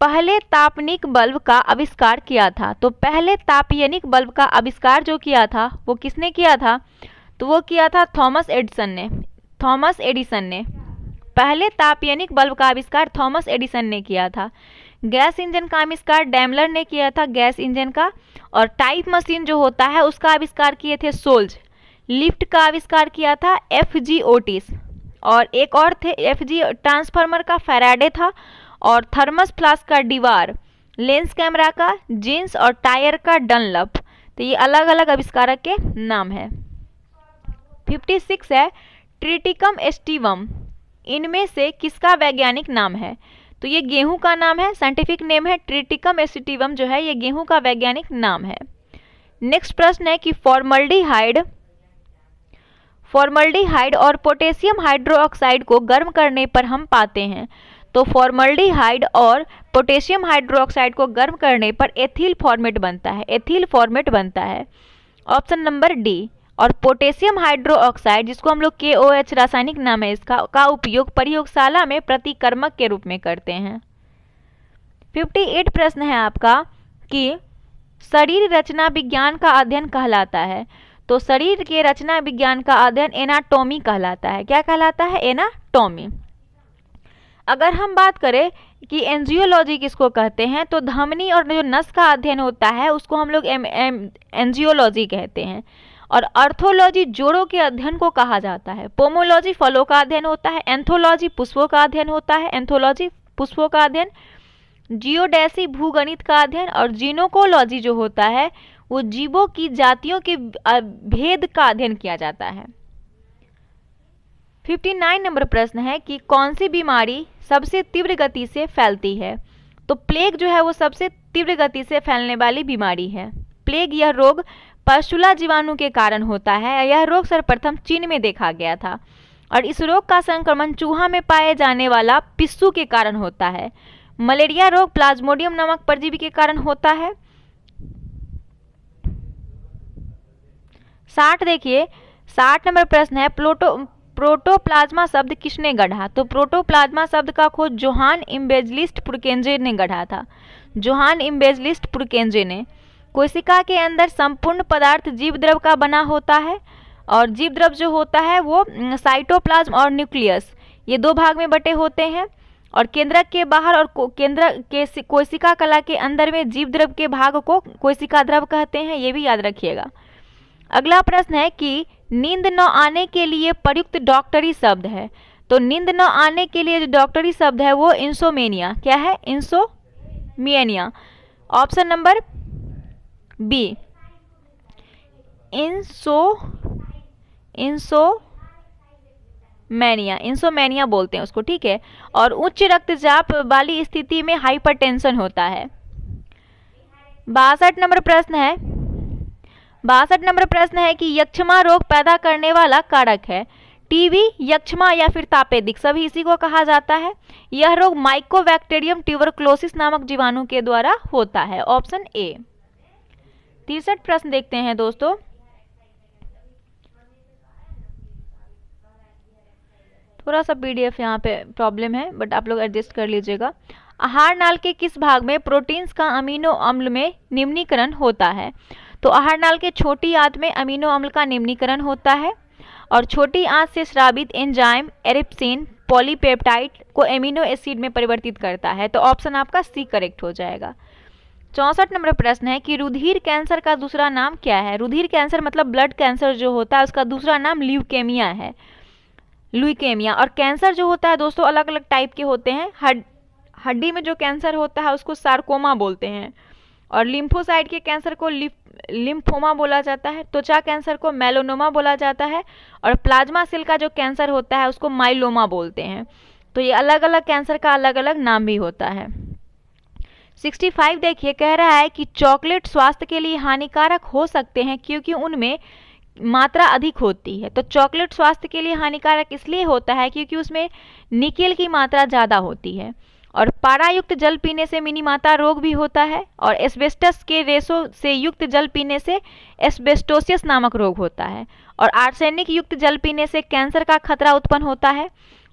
पहले तापनिक बल्ब का आविष्कार किया था तो पहले तापयनिक बल्ब का आविष्कार जो किया था वो किसने किया था तो वो किया था थॉमस एडिसन ने थॉमस एडिसन ने पहले तापयनिक बल्ब का आविष्कार थॉमस एडिसन ने किया था गैस इंजन का आविष्कार डैमलर ने किया था गैस इंजन का और टाइप मशीन जो होता है उसका आविष्कार किए थे सोल्ज लिफ्ट का आविष्कार किया था एफ जी ओटिस और एक और थे एफ जी ट्रांसफार्मर का फेराडे था और थर्मस फ्लास्क का दीवार लेंस कैमरा का जींस और टायर का डनलप तो ये अलग अलग आविष्कारक के नाम है 56 है ट्रिटिकम एस्टिवम इनमें से किसका वैज्ञानिक नाम है तो ये गेहूं का नाम है साइंटिफिक नेम है ट्रिटिकम एस्टिवम जो है ये गेहूं का वैज्ञानिक नाम है नेक्स्ट प्रश्न है कि फॉर्मल्डिहाइड हाइड और पोटेशियम हाइड्रोक्साइड को गर्म करने पर हम पाते हैं तो फॉर्मल्डिहाइड और पोटेशियम हाइड्रोक्साइड को गर्म करने पर एथिल फॉर्मेट बनता है एथिल फॉर्मेट बनता है ऑप्शन नंबर डी और पोटेशियम हाइड्रोक्साइड जिसको हम लोग के ओ एच रासायनिक नाम है इसका का उपयोग प्रयोगशाला में प्रतिकर्मक के रूप में करते हैं 58 प्रश्न है आपका कि शरीर रचना विज्ञान का अध्ययन कहलाता है तो शरीर के रचना विज्ञान का अध्ययन एनाटॉमी कहलाता है क्या कहलाता है एनाटॉमी अगर हम बात करें कि एनजियोलॉजी किसको कहते हैं तो धमनी और जो नस का अध्ययन होता है उसको हम लोग एम एम एनजियोलॉजी कहते हैं और अर्थोलॉजी जोड़ों के अध्ययन को कहा जाता है पोमोलॉजी फलों का अध्ययन होता है एंथोलॉजी पुष्पों का अध्ययन होता है एंथोलॉजी पुष्पों का अध्ययन जियोडेसी भूगणित का अध्ययन और जीनोकोलॉजी जो होता है वो जीवों की जातियों के भेद का अध्ययन किया जाता है 59 नंबर प्रश्न है कि कौन सी बीमारी सबसे तीव्र गति से फैलती है तो प्लेग जो है वो सबसे तीव्र गति से फैलने वाली बीमारी है प्लेग यह रोग पशुला जीवाणु के कारण होता है यह रोग सर्वप्रथम चीन में देखा गया था और इस रोग का संक्रमण चूहा में पाए जाने वाला पिस्सू के कारण होता है मलेरिया रोग प्लाज्मोडियम नामक परजीवी के कारण होता है साठ देखिए साठ नंबर प्रश्न है प्लोटो प्रोटोप्लाज्मा शब्द किसने गढ़ा तो प्रोटोप्लाज्मा शब्द का खोज जोहान इम्बेजलिस्ट पुरकेंजे ने गढ़ा था जोहान इम्बेजलिस्ट पुरकेंजे ने कोशिका के अंदर संपूर्ण पदार्थ जीव द्रव का बना होता है और जीव द्रव जो होता है वो साइटोप्लाज्म और न्यूक्लियस ये दो भाग में बटे होते हैं और केंद्रक के बाहर और केंद्र के कोशिका कला के अंदर में जीव द्रव के भाग को कोशिका द्रव कहते हैं ये भी याद रखिएगा अगला प्रश्न है कि नींद न आने के लिए प्रयुक्त डॉक्टरी शब्द है तो नींद न आने के लिए जो डॉक्टरी शब्द है वो इंसोमेनिया क्या है इंसोमेनिया ऑप्शन नंबर बी इंसो इंसो मैनिया इंसोमैनिया बोलते हैं उसको ठीक है और उच्च रक्तचाप वाली स्थिति में हाइपरटेंशन होता है बासठ नंबर प्रश्न है बासठ नंबर प्रश्न है कि यक्षमा रोग पैदा करने वाला कारक है टीवी यक्षमा या फिर तापेदिक सभी इसी को कहा जाता है यह रोग माइकोबैक्टेरियम ट्यूबरक्लोसिस नामक जीवाणु के द्वारा होता है ऑप्शन ए तिरसठ प्रश्न देखते हैं दोस्तों थोड़ा सा पीडीएफ यहाँ पे प्रॉब्लम है बट आप लोग एडजस्ट कर लीजिएगा आहार नाल के किस भाग में प्रोटीन्स का अमीनो अम्ल में निम्नीकरण होता है तो आहार नाल के छोटी आंत में अमीनो अम्ल का निम्नीकरण होता है और छोटी आंत से श्रावित एंजाइम एरिप्सिन पॉलीपेप्टाइड को एमिनो एसिड में परिवर्तित करता है तो ऑप्शन आपका सी करेक्ट हो जाएगा चौंसठ नंबर प्रश्न है कि रुधिर कैंसर का दूसरा नाम क्या है रुधिर कैंसर मतलब ब्लड कैंसर जो होता है उसका दूसरा नाम ल्यूकेमिया है ल्यूकेमिया और कैंसर जो होता है दोस्तों अलग अलग टाइप के होते हैं हड्डी में जो कैंसर होता है उसको सार्कोमा बोलते हैं और लिम्फोसाइड के कैंसर को लिफ लिम्फोमा बोला जाता है त्वचा कैंसर को मेलोनोमा बोला जाता है और प्लाज्मा सेल का जो कैंसर होता है उसको माइलोमा बोलते हैं तो ये अलग अलग कैंसर का अलग अलग नाम भी होता है 65 देखिए कह रहा है कि चॉकलेट स्वास्थ्य के लिए हानिकारक हो सकते हैं क्योंकि उनमें मात्रा अधिक होती है तो चॉकलेट स्वास्थ्य के लिए हानिकारक इसलिए होता है क्योंकि उसमें निकेल की मात्रा ज़्यादा होती है और पारायुक्त जल पीने से मिनीमाता रोग भी होता है और एस्बेस्टस के रेशों से युक्त जल पीने से एस्बेस्टोसियस नामक रोग होता है और आर्सेनिक युक्त जल पीने से कैंसर का खतरा उत्पन्न होता है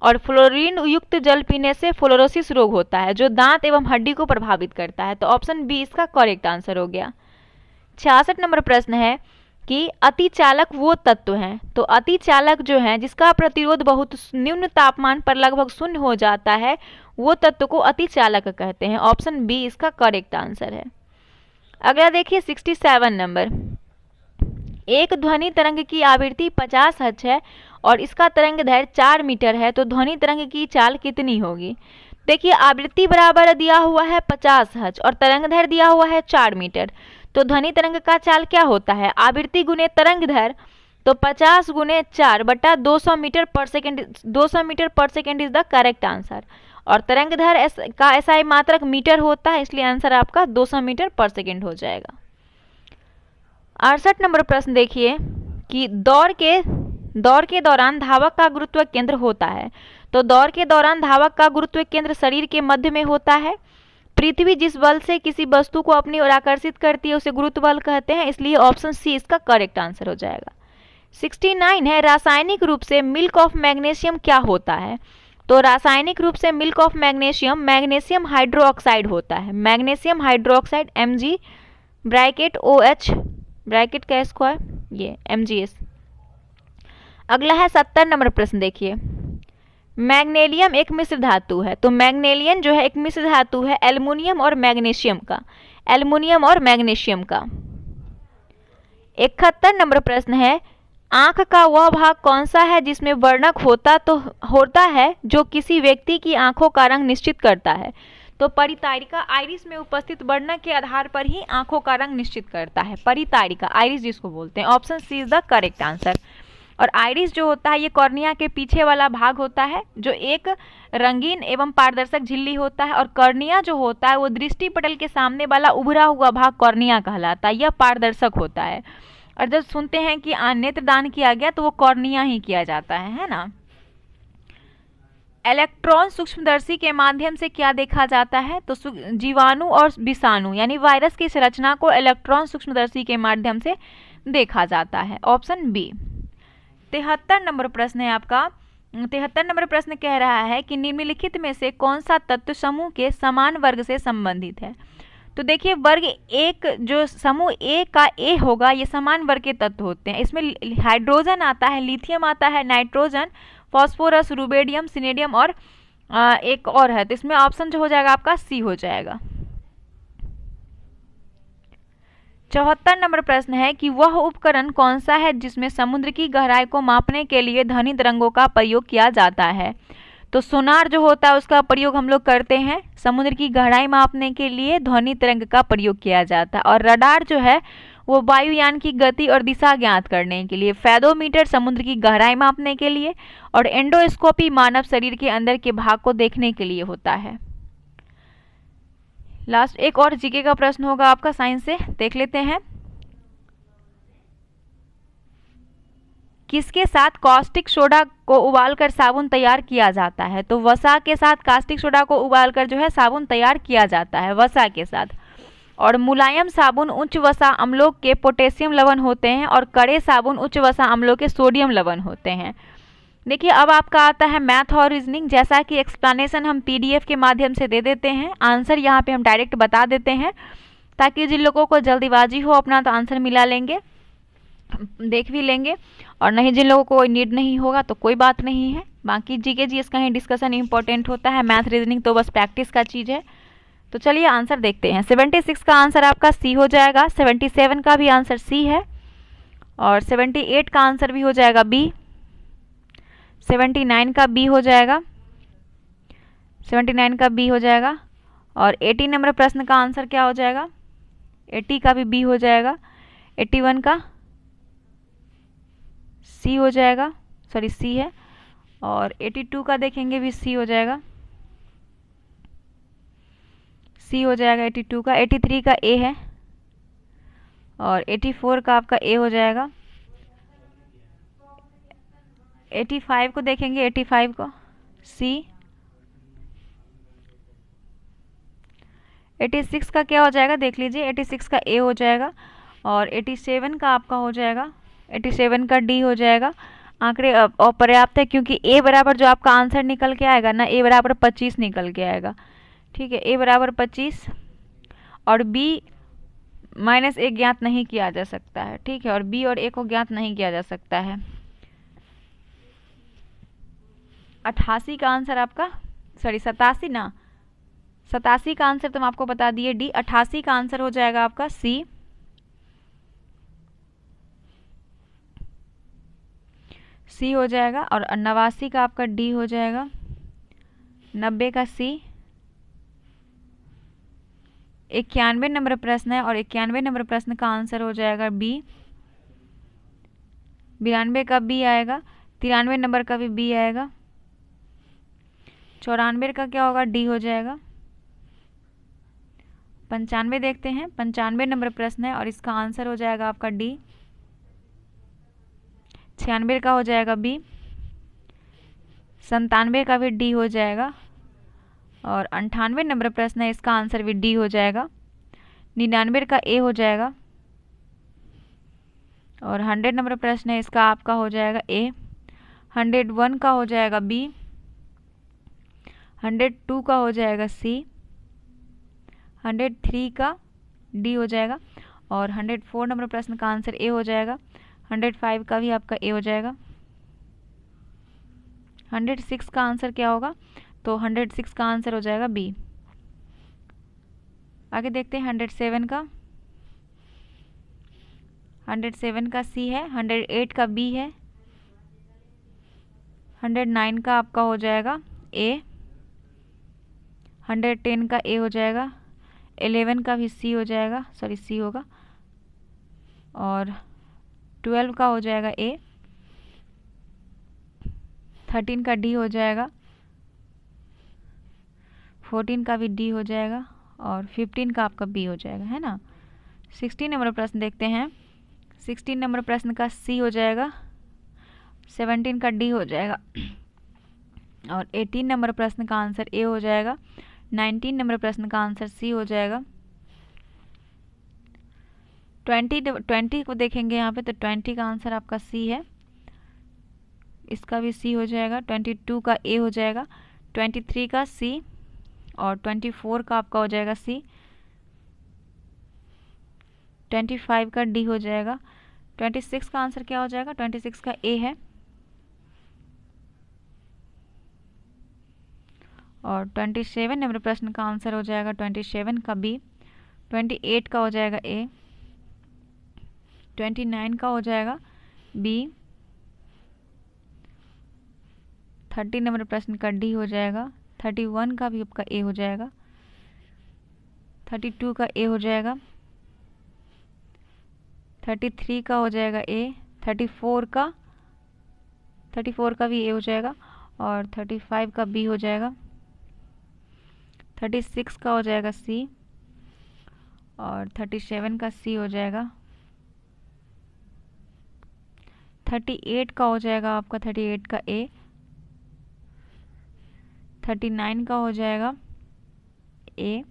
और फ्लोरीन युक्त जल पीने से फ्लोरोसिस रोग होता है जो दांत एवं हड्डी को प्रभावित करता है तो ऑप्शन बी इसका करेक्ट आंसर हो गया छियासठ नंबर प्रश्न है कि चालक वो तत्व हैं तो अति चालक जो हैं जिसका प्रतिरोध बहुत निम्न तापमान पर लगभग शून्य हो जाता है वो तत्व को अति चालक कहते हैं ऑप्शन बी इसका करेक्ट आंसर है अगला देखिए सिक्सटी सेवन नंबर एक ध्वनि तरंग की आवृत्ति पचास हच है और इसका तरंग दैर्घ्य चार मीटर है तो ध्वनि तरंग की चाल कितनी होगी देखिए आवृत्ति बराबर दिया हुआ है पचास हच और तरंग दैर्घ्य दिया हुआ है चार मीटर तो ध्वनि तरंग का चाल क्या होता है आवृत्ति गुने तरंग धर तो 50 गुने चार बटा दो मीटर पर सेकेंड 200 मीटर पर second is the correct answer और तरंग धर का ऐसा ही मात्रक मीटर होता है इसलिए आंसर आपका 200 मीटर पर सेकेंड हो जाएगा अड़सठ नंबर प्रश्न देखिए कि दौड़ के दौड़ के दौरान धावक का गुरुत्व केंद्र होता है तो दौड़ के दौरान धावक का गुरुत्व केंद्र शरीर के मध्य में होता है पृथ्वी जिस बल से किसी वस्तु को अपनी ओर आकर्षित करती है उसे गुरुत्व बल कहते हैं इसलिए ऑप्शन सी इसका करेक्ट आंसर हो जाएगा 69 है रासायनिक रूप से मिल्क ऑफ मैग्नेशियम क्या होता है तो रासायनिक रूप से milk of magnesium magnesium hydroxide होता है magnesium hydroxide M G bracket O H bracket का स्क्वायर ये एम अगला है सत्तर नंबर प्रश्न देखिए मैग्नेलियम एक मिश्र धातु है तो मैग्नेलियन जो है एक मिश्र धातु है एल्युमिनियम और मैग्नीशियम का एल्युमिनियम और मैग्नीशियम का इकहत्तर नंबर प्रश्न है आंख का वह भाग कौन सा है जिसमें वर्णक होता तो होता है जो किसी व्यक्ति की आंखों का रंग निश्चित करता है तो परितारिका आइरिस में उपस्थित वर्णक के आधार पर ही आंखों का रंग निश्चित करता है परितारिका आइरिस जिसको बोलते हैं option C is the correct answer और आयरिस जो होता है ये कॉर्निया के पीछे वाला भाग होता है जो एक रंगीन एवं पारदर्शक झिल्ली होता है और कॉर्निया जो होता है वो दृष्टि पटल के सामने वाला उभरा हुआ भाग कॉर्निया कहलाता है यह पारदर्शक होता है और जब सुनते हैं कि नेत्रदान किया गया तो वो कॉर्निया ही किया जाता है है ना इलेक्ट्रॉन सूक्ष्मदर्शी के माध्यम से क्या देखा जाता है तो जीवाणु और विषाणु यानी वायरस की संरचना को इलेक्ट्रॉन सूक्ष्मदर्शी के माध्यम से देखा जाता है ऑप्शन बी तिहत्तर नंबर प्रश्न है आपका तिहत्तर नंबर प्रश्न कह रहा है कि निम्नलिखित में से कौन सा तत्व समूह के समान वर्ग से संबंधित है तो देखिए वर्ग एक जो समूह ए का ए होगा ये समान वर्ग के तत्व होते हैं इसमें हाइड्रोजन आता है लिथियम आता है नाइट्रोजन फॉस्फोरस रूबेडियम सिनेडियम और एक और है तो इसमें ऑप्शन जो हो जाएगा आपका सी हो जाएगा चौहत्तर नंबर प्रश्न है कि वह उपकरण कौन सा है जिसमें समुद्र की गहराई को मापने के लिए ध्वनि तरंगों का प्रयोग किया जाता है तो सोनार जो होता है उसका प्रयोग हम लोग करते हैं समुद्र की गहराई मापने के लिए ध्वनि तरंग का प्रयोग किया जाता है और रडार जो है वो वायुयान की गति और दिशा ज्ञात करने के लिए फैदोमीटर समुद्र की गहराई मापने के लिए और एंडोस्कोपी मानव शरीर के अंदर के भाग को देखने के लिए होता है लास्ट एक और जीके का प्रश्न होगा आपका साइंस से देख लेते हैं किसके साथ कास्टिक सोडा को उबालकर साबुन तैयार किया जाता है तो वसा के साथ कास्टिक सोडा को उबालकर जो है साबुन तैयार किया जाता है वसा के साथ और मुलायम साबुन उच्च वसा अम्लों के पोटेशियम लवण होते हैं और कड़े साबुन उच्च वसा अम्लों के सोडियम लवण होते हैं देखिए अब आपका आता है मैथ और रीजनिंग जैसा कि एक्सप्लेनेशन हम पीडीएफ के माध्यम से दे देते हैं आंसर यहाँ पे हम डायरेक्ट बता देते हैं ताकि जिन लोगों को जल्दीबाजी हो अपना तो आंसर मिला लेंगे देख भी लेंगे और नहीं जिन लोगों को कोई नीड नहीं होगा तो कोई बात नहीं है बाकी जी के जी इसका ही डिस्कशन इंपॉर्टेंट होता है मैथ रीजनिंग तो बस प्रैक्टिस का चीज़ है तो चलिए आंसर देखते हैं सेवेंटी सिक्स का आंसर आपका सी हो जाएगा सेवेंटी सेवन का भी आंसर सी है और सेवेंटी एट का आंसर भी हो जाएगा बी सेवेंटी नाइन का बी हो जाएगा सेवेंटी नाइन का बी हो जाएगा और एटी नंबर प्रश्न का आंसर क्या हो जाएगा एटी का भी बी हो जाएगा एट्टी वन का सी हो जाएगा सॉरी सी है और एटी टू का देखेंगे भी सी हो जाएगा सी हो जाएगा एटी टू का एटी थ्री का ए है और एटी फोर का आपका ए हो जाएगा एटी फाइव को देखेंगे एटी फाइव को सी एटी सिक्स का क्या हो जाएगा देख लीजिए एटी सिक्स का ए हो जाएगा और एटी सेवन का आपका हो जाएगा एटी सेवन का डी हो जाएगा आंकड़े और पर्याप्त है क्योंकि ए बराबर जो आपका आंसर निकल के आएगा ना ए बराबर पच्चीस निकल के आएगा ठीक है ए बराबर पच्चीस और बी माइनस ए ज्ञात नहीं किया जा सकता है ठीक है और बी और ए को ज्ञात नहीं किया जा सकता है अट्ठासी का आंसर आपका सॉरी सतासी ना सतासी का आंसर तो हम आपको बता दिए डी अट्ठासी का आंसर हो जाएगा आपका सी सी हो जाएगा और नवासी का आपका डी हो जाएगा नब्बे का सी इक्यानवे नंबर प्रश्न है और इक्यानवे नंबर प्रश्न का आंसर हो जाएगा बी बिरानवे का बी आएगा तिरानवे नंबर का भी बी आएगा चौरानवे का क्या होगा डी हो जाएगा पंचानवे देखते हैं पंचानवे नंबर प्रश्न है और इसका आंसर हो जाएगा आपका डी छियानवे का हो जाएगा बी संतानवे का भी डी हो जाएगा और अंठानवे नंबर प्रश्न है इसका आंसर भी डी हो जाएगा निन्यानवे का ए हो जाएगा और हंड्रेड नंबर प्रश्न है इसका आपका हो जाएगा ए हंड्रेड वन का हो जाएगा बी हंड्रेड टू का हो जाएगा सी हंड्रेड थ्री का डी हो जाएगा और हंड्रेड फोर नंबर प्रश्न का आंसर ए हो जाएगा हंड्रेड फाइव का भी आपका ए हो जाएगा हंड्रेड सिक्स का आंसर क्या होगा तो हंड्रेड सिक्स का आंसर हो जाएगा बी आगे देखते हैं हंड्रेड सेवन का हंड्रेड सेवन का सी है हंड्रेड एट का बी है हंड्रेड नाइन का आपका हो जाएगा ए हंड्रेड टेन का ए हो जाएगा एलेवन का भी सी हो जाएगा सॉरी सी होगा और ट्वेल्व का हो जाएगा ए थर्टीन का डी हो जाएगा फोर्टीन का भी डी हो जाएगा और फिफ्टीन का आपका बी हो जाएगा है ना सिक्सटीन नंबर प्रश्न देखते हैं सिक्सटीन नंबर प्रश्न का सी हो जाएगा सेवनटीन का डी हो जाएगा और एटीन नंबर प्रश्न का आंसर ए हो जाएगा नाइनटीन नंबर प्रश्न का आंसर सी हो जाएगा ट्वेंटी ट्वेंटी को देखेंगे यहाँ पे तो ट्वेंटी का आंसर आपका सी है इसका भी सी हो जाएगा ट्वेंटी टू का ए हो जाएगा ट्वेंटी थ्री का सी और ट्वेंटी फोर का आपका हो जाएगा सी ट्वेंटी फाइव का डी हो जाएगा ट्वेंटी सिक्स का आंसर क्या हो जाएगा ट्वेंटी सिक्स का ए है और ट्वेंटी सेवन नंबर प्रश्न का आंसर हो जाएगा ट्वेंटी सेवन का बी ट्वेंटी एट का हो जाएगा ए ट्वेंटी नाइन का हो जाएगा बी थर्टी नंबर प्रश्न का डी हो जाएगा थर्टी वन का भी आपका ए हो जाएगा थर्टी टू का ए हो जाएगा थर्टी थ्री का हो जाएगा ए थर्टी फोर का थर्टी फोर का भी ए हो जाएगा और थर्टी फाइव का बी हो जाएगा थर्टी सिक्स का हो जाएगा सी और थर्टी सेवन का सी हो जाएगा थर्टी एट का हो जाएगा आपका थर्टी एट का ए थर्टी नाइन का हो जाएगा ए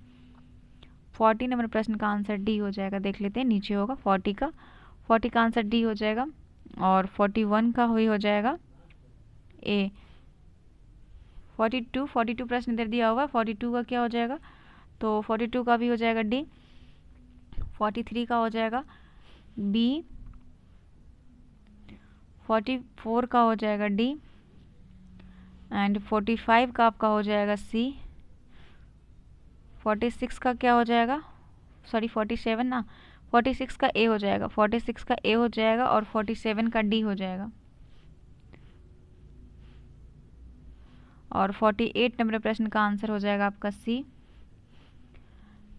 फोर्टी नंबर प्रश्न का आंसर डी हो जाएगा देख लेते हैं नीचे होगा फोर्टी का फोर्टी का आंसर डी हो जाएगा और फोर्टी वन का हुई हो जाएगा A forty two forty two प्रश्न इधर दिया होगा फोर्टी टू का क्या हो जाएगा तो फोर्टी टू का भी हो जाएगा डी फोर्टी थ्री का हो जाएगा बी फोर्टी फोर का हो जाएगा डी एंड फोर्टी फाइव का आपका हो जाएगा सी फोर्टी सिक्स का क्या हो जाएगा सॉरी फोर्टी सेवन ना फोर्टी सिक्स का ए हो जाएगा फोर्टी सिक्स का ए हो जाएगा और फोर्टी सेवन का डी हो जाएगा और 48 नंबर प्रश्न का आंसर हो जाएगा आपका सी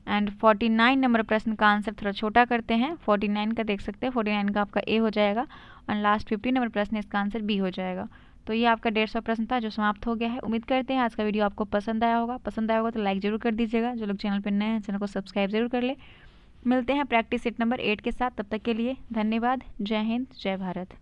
एंड 49 नंबर प्रश्न का आंसर थोड़ा छोटा करते हैं 49 का देख सकते हैं 49 का आपका ए हो जाएगा और लास्ट 50 नंबर प्रश्न इसका आंसर बी हो जाएगा तो ये आपका डेढ़ सौ प्रश्न था जो समाप्त हो गया है उम्मीद करते हैं आज का वीडियो आपको पसंद आया होगा पसंद आया होगा तो लाइक जरूर कर दीजिएगा जो लोग चैनल पर नए हैं चैनल को सब्सक्राइब जरूर कर ले मिलते हैं प्रैक्टिस सेट नंबर एट के साथ तब तक के लिए धन्यवाद जय हिंद जय भारत